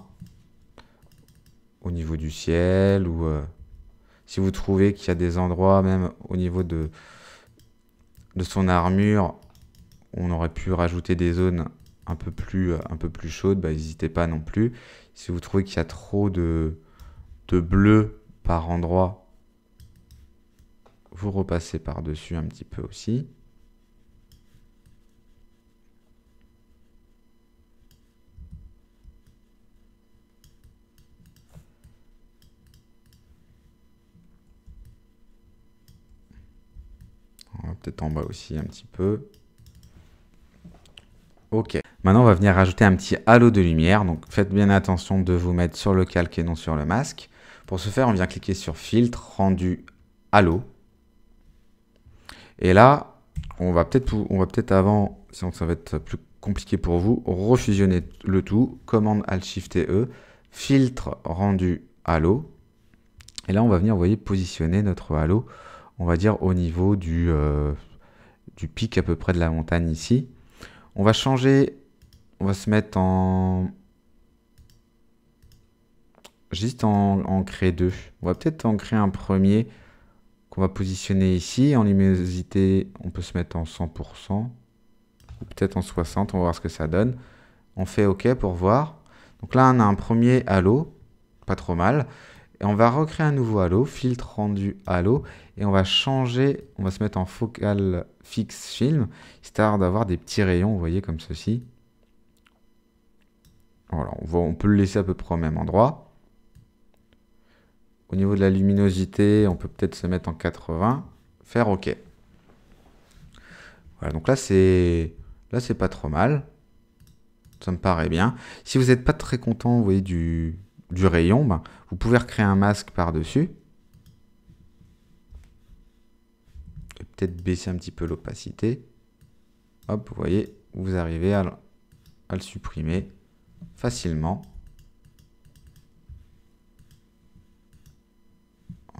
au niveau du ciel, ou euh, si vous trouvez qu'il y a des endroits même au niveau de, de son armure, on aurait pu rajouter des zones un peu plus, euh, un peu plus chaude, bah, n'hésitez pas non plus. Si vous trouvez qu'il y a trop de, de bleu par endroit, vous repassez par-dessus un petit peu aussi. peut-être en bas aussi un petit peu. Ok. Maintenant, on va venir rajouter un petit halo de lumière. Donc, faites bien attention de vous mettre sur le calque et non sur le masque. Pour ce faire, on vient cliquer sur Filtre, Rendu, Halo. Et là, on va peut-être peut avant, sinon ça va être plus compliqué pour vous, refusionner le tout. Commande Alt Shift E. Filtre, Rendu, Halo. Et là, on va venir, positionner notre halo, on va dire au niveau du, euh, du pic à peu près de la montagne ici. On va changer on va se mettre en... Juste en, en créer deux. On va peut-être en créer un premier qu'on va positionner ici. En luminosité, on peut se mettre en 100%. Ou peut-être en 60, on va voir ce que ça donne. On fait OK pour voir. Donc là, on a un premier halo, pas trop mal. Et on va recréer un nouveau halo, filtre rendu halo, et on va changer, on va se mettre en focal fixe film, histoire d'avoir des petits rayons, vous voyez, comme ceci on, peut le laisser à peu près au même endroit. Au niveau de la luminosité, on peut peut-être se mettre en 80. Faire OK. Voilà, donc là, c'est là c'est pas trop mal. Ça me paraît bien. Si vous n'êtes pas très content, vous voyez, du, rayon, ben, vous pouvez recréer un masque par-dessus. peut-être baisser un petit peu l'opacité. Hop, vous voyez, vous arrivez à, à le supprimer facilement.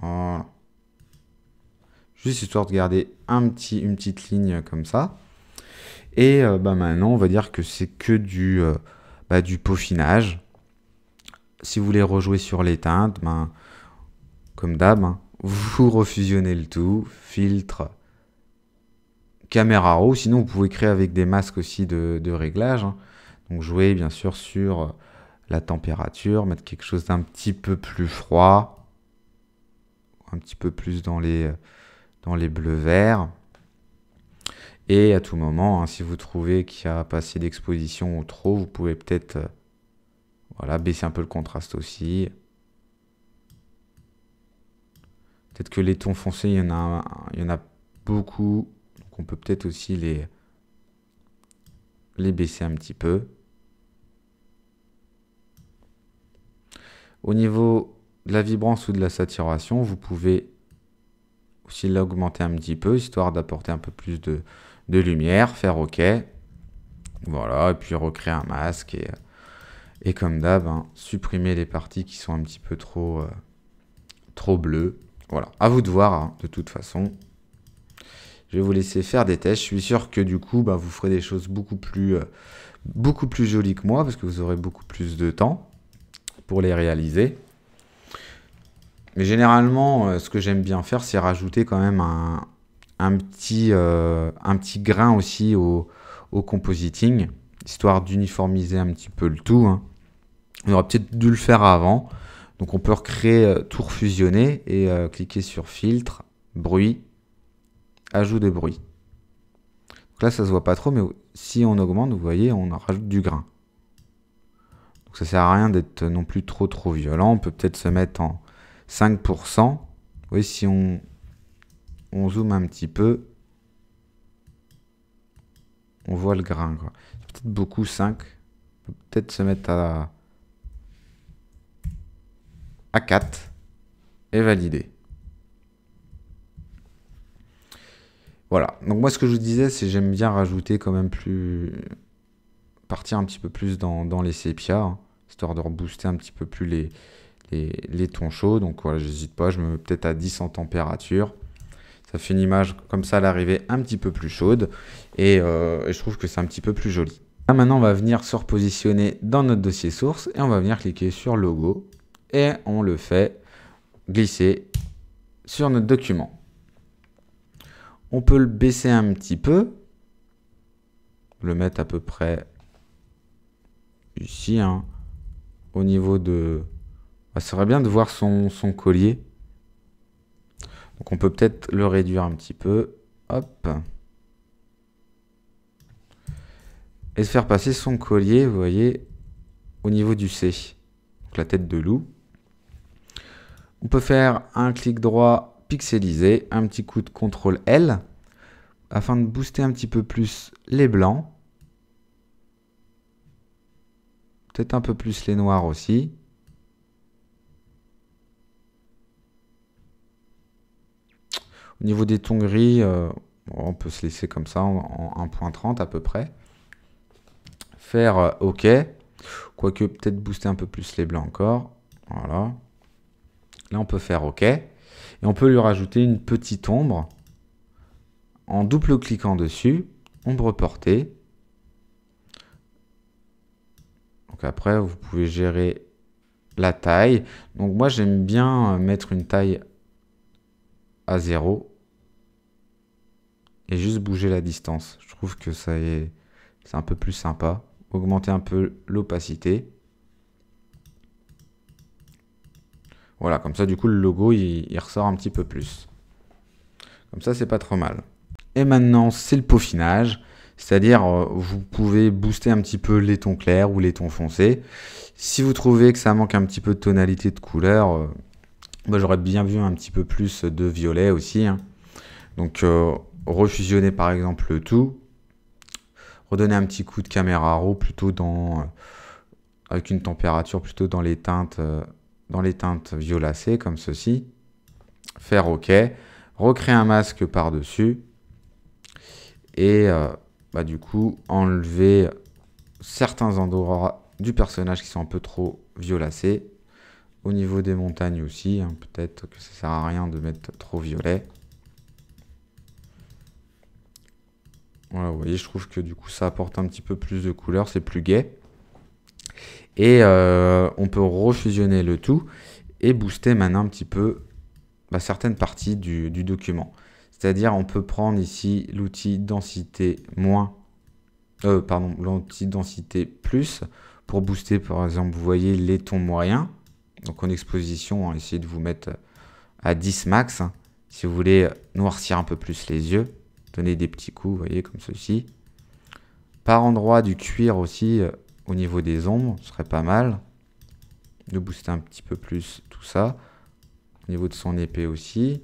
Voilà. Juste histoire de garder un petit, une petite ligne comme ça. Et euh, bah, maintenant, on va dire que c'est que du, euh, bah, peaufinage. Si vous voulez rejouer sur les teintes, ben, comme d'hab, hein, vous refusionnez le tout, filtre, caméra raw. Sinon, vous pouvez créer avec des masques aussi de, réglage. Hein. Donc jouer bien sûr sur euh, la température, mettre quelque chose d'un petit peu plus froid, un petit peu plus dans les, euh, dans les bleus-verts. Et à tout moment, hein, si vous trouvez qu'il y a passé assez d'exposition ou trop, vous pouvez peut-être euh, voilà, baisser un peu le contraste aussi. Peut-être que les tons foncés, il y en a, il y en a beaucoup. Donc on peut peut-être aussi les, les baisser un petit peu. Au niveau de la vibrance ou de la saturation, vous pouvez aussi l'augmenter un petit peu, histoire d'apporter un peu plus de, lumière, faire OK. Voilà, et puis recréer un masque. Et, comme d'hab, hein, supprimer les parties qui sont un petit peu trop, euh, trop bleues. Voilà, à vous de voir, hein, de toute façon. Je vais vous laisser faire des tests. Je suis sûr que du coup, bah, vous ferez des choses beaucoup plus, euh, beaucoup plus jolies que moi, parce que vous aurez beaucoup plus de temps pour les réaliser. Mais généralement, euh, ce que j'aime bien faire, c'est rajouter quand même un, petit, euh, un petit grain aussi au, compositing, histoire d'uniformiser un petit peu le tout. Hein. On aurait peut-être dû le faire avant. Donc on peut recréer, euh, tout refusionner et cliquer sur filtre, bruit, ajout de bruit. là ça se voit pas trop, mais si on augmente, vous voyez, on rajoute du grain ça sert à rien d'être non plus trop trop violent. On peut peut-être se mettre en 5%. Oui, si on, on zoome un petit peu, on voit le grain. peut-être beaucoup 5. On peut peut-être se mettre à, à 4 et valider. Voilà. Donc moi, ce que je vous disais, c'est j'aime bien rajouter quand même plus... partir un petit peu plus dans, dans les sépias. Hein histoire de rebooster un petit peu plus les, les, tons chauds. Donc voilà, j'hésite pas, je me mets peut-être à 10 en température. Ça fait une image comme ça à l'arrivée un petit peu plus chaude et, euh, je trouve que c'est un petit peu plus joli. maintenant, on va venir se repositionner dans notre dossier source et on va venir cliquer sur logo et on le fait glisser sur notre document. On peut le baisser un petit peu, le mettre à peu près ici. Hein au niveau de. ça bah, serait bien de voir son, son collier. Donc on peut peut-être le réduire un petit peu. Hop. Et se faire passer son collier, vous voyez, au niveau du C. Donc la tête de loup. On peut faire un clic droit pixelisé, un petit coup de CTRL L, afin de booster un petit peu plus les blancs. un peu plus les noirs aussi. Au niveau des tons gris, euh, on peut se laisser comme ça en, 1.30 à peu près. Faire euh, OK. Quoique peut-être booster un peu plus les blancs encore. Voilà. Là, on peut faire OK. Et on peut lui rajouter une petite ombre. En double-cliquant dessus, ombre portée. après, vous pouvez gérer la taille. Donc moi, j'aime bien euh, mettre une taille à 0 et juste bouger la distance. Je trouve que ça est, c'est un peu plus sympa. Augmenter un peu l'opacité. Voilà, comme ça, du coup, le logo, il ressort un petit peu plus. Comme ça, c'est pas trop mal. Et maintenant, c'est le peaufinage. C'est-à-dire, euh, vous pouvez booster un petit peu les tons clairs ou les tons foncés. Si vous trouvez que ça manque un petit peu de tonalité de couleur, euh, bah, j'aurais bien vu un petit peu plus de violet aussi. Hein. Donc, euh, refusionner par exemple le tout. Redonner un petit coup de caméra raw plutôt dans... avec une température plutôt dans les teintes, dans les teintes violacées comme ceci. Faire OK. Recréer un masque par-dessus. Et bah, du coup, enlever certains endroits du personnage qui sont un peu trop violacés. Au niveau des montagnes aussi, hein, peut-être que ça sert à rien de mettre trop violet. Voilà, vous voyez, je trouve que du coup ça apporte un petit peu plus de couleur, c'est plus gai. Et euh, on peut refusionner le tout et booster maintenant un petit peu bah, certaines parties du document. C'est-à-dire, on peut prendre ici l'outil densité moins, euh, pardon, l'outil densité plus pour booster, par exemple, vous voyez les tons moyens. Donc en exposition, hein, essayez de vous mettre à 10 max. si vous voulez noircir un peu plus les yeux, donner des petits coups, vous voyez, comme ceci. Par endroit du cuir aussi, euh, au niveau des ombres, ce serait pas mal. De booster un petit peu plus tout ça. Au niveau de son épée aussi.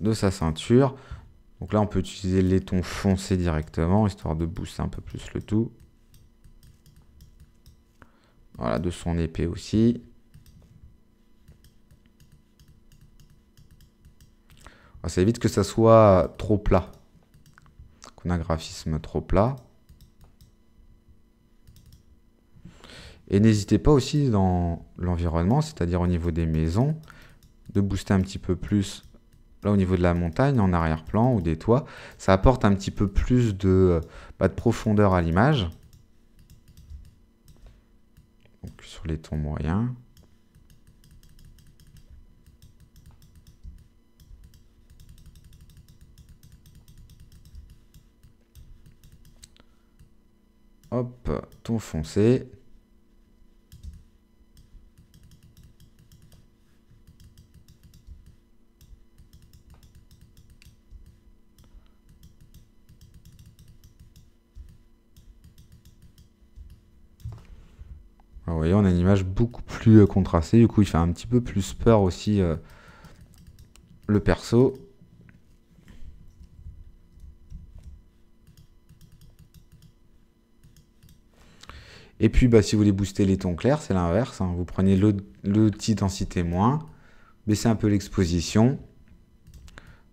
De sa ceinture. Donc là, on peut utiliser les tons foncés directement, histoire de booster un peu plus le tout. Voilà, de son épée aussi. Ah, ça évite que ça soit trop plat. Qu'on a un graphisme trop plat. Et n'hésitez pas aussi dans l'environnement, c'est-à-dire au niveau des maisons, de booster un petit peu plus là au niveau de la montagne, en arrière-plan ou des toits. Ça apporte un petit peu plus de, euh, bah, de profondeur à l'image. Donc sur les tons moyens. Hop, ton foncé. voyez, on a une image beaucoup plus euh, contrastée. Du coup, il fait un petit peu plus peur aussi euh, le perso. Et puis, bah, si vous voulez booster les tons clairs, c'est l'inverse. Hein. Vous prenez l'outil densité moins, baissez un peu l'exposition.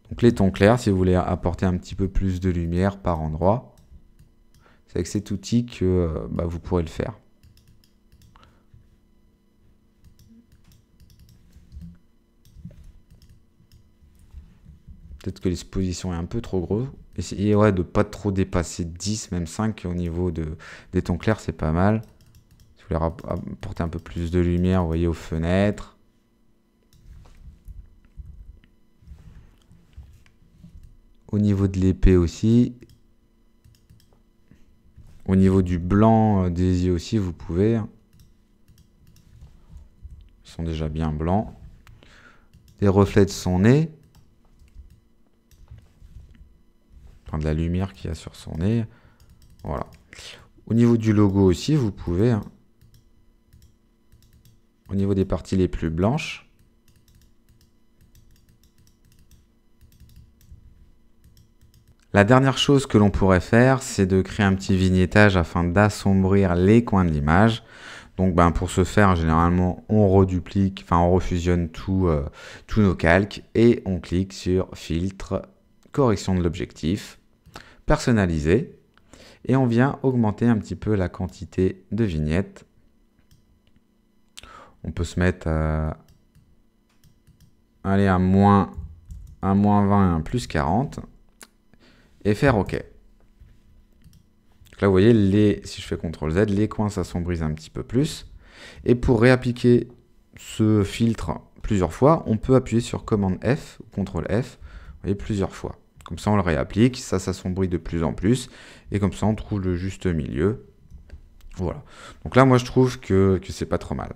Donc les tons clairs, si vous voulez apporter un petit peu plus de lumière par endroit, c'est avec cet outil que euh, bah, vous pourrez le faire. Peut-être que l'exposition est un peu trop grosse. Essayez ouais, de pas trop dépasser 10, même 5 au niveau de, des tons clairs, c'est pas mal. Si vous voulez apporter un peu plus de lumière, vous voyez, aux fenêtres. Au niveau de l'épée aussi. Au niveau du blanc euh, des yeux aussi, vous pouvez. Ils sont déjà bien blancs. Les reflets de son nez. de la lumière qu'il y a sur son nez. Voilà. Au niveau du logo aussi, vous pouvez, hein. au niveau des parties les plus blanches, La dernière chose que l'on pourrait faire, c'est de créer un petit vignettage afin d'assombrir les coins de l'image. Donc ben, pour ce faire, généralement, on reduplique, enfin on refusionne euh, tous nos calques et on clique sur filtre, correction de l'objectif personnaliser Et on vient augmenter un petit peu la quantité de vignettes. On peut se mettre à, euh, à moins, moins 20 et plus 40. Et faire OK. là, vous voyez, les, si je fais CTRL Z, les coins s'assombrissent un petit peu plus. Et pour réappliquer ce filtre plusieurs fois, on peut appuyer sur commande F ou CTRL F, vous plusieurs fois. Comme ça, on le réapplique, ça s'assombrit de plus en plus, et comme ça, on trouve le juste milieu. Voilà. Donc là, moi, je trouve que, que c'est pas trop mal.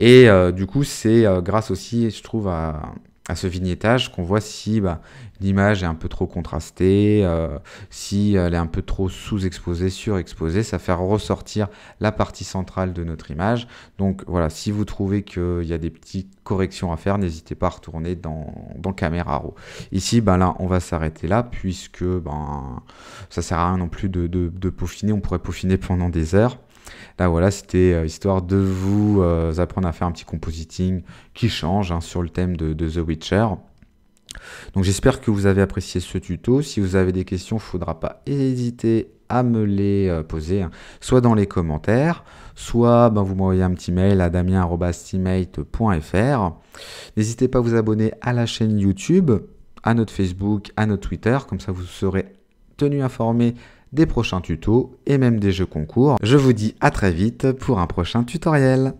Et euh, du coup, c'est euh, grâce aussi, je trouve, à, à ce vignettage qu'on voit si bah, l'image est un peu trop contrastée, euh, si elle est un peu trop sous-exposée, surexposée, ça fait ressortir la partie centrale de notre image. Donc voilà, si vous trouvez qu'il y a des petites corrections à faire, n'hésitez pas à retourner dans, dans Raw. Ici, ben là, on va s'arrêter là puisque ben, ça sert à rien non plus de, de, de peaufiner, on pourrait peaufiner pendant des heures voilà, c'était euh, histoire de vous euh, apprendre à faire un petit compositing qui change hein, sur le thème de, The Witcher. Donc j'espère que vous avez apprécié ce tuto. Si vous avez des questions, il ne faudra pas hésiter à me les euh, poser, hein, soit dans les commentaires, soit ben, vous m'envoyez un petit mail à damien.fr. N'hésitez pas à vous abonner à la chaîne YouTube, à notre Facebook, à notre Twitter, comme ça vous serez tenu informé des prochains tutos et même des jeux concours. Je vous dis à très vite pour un prochain tutoriel.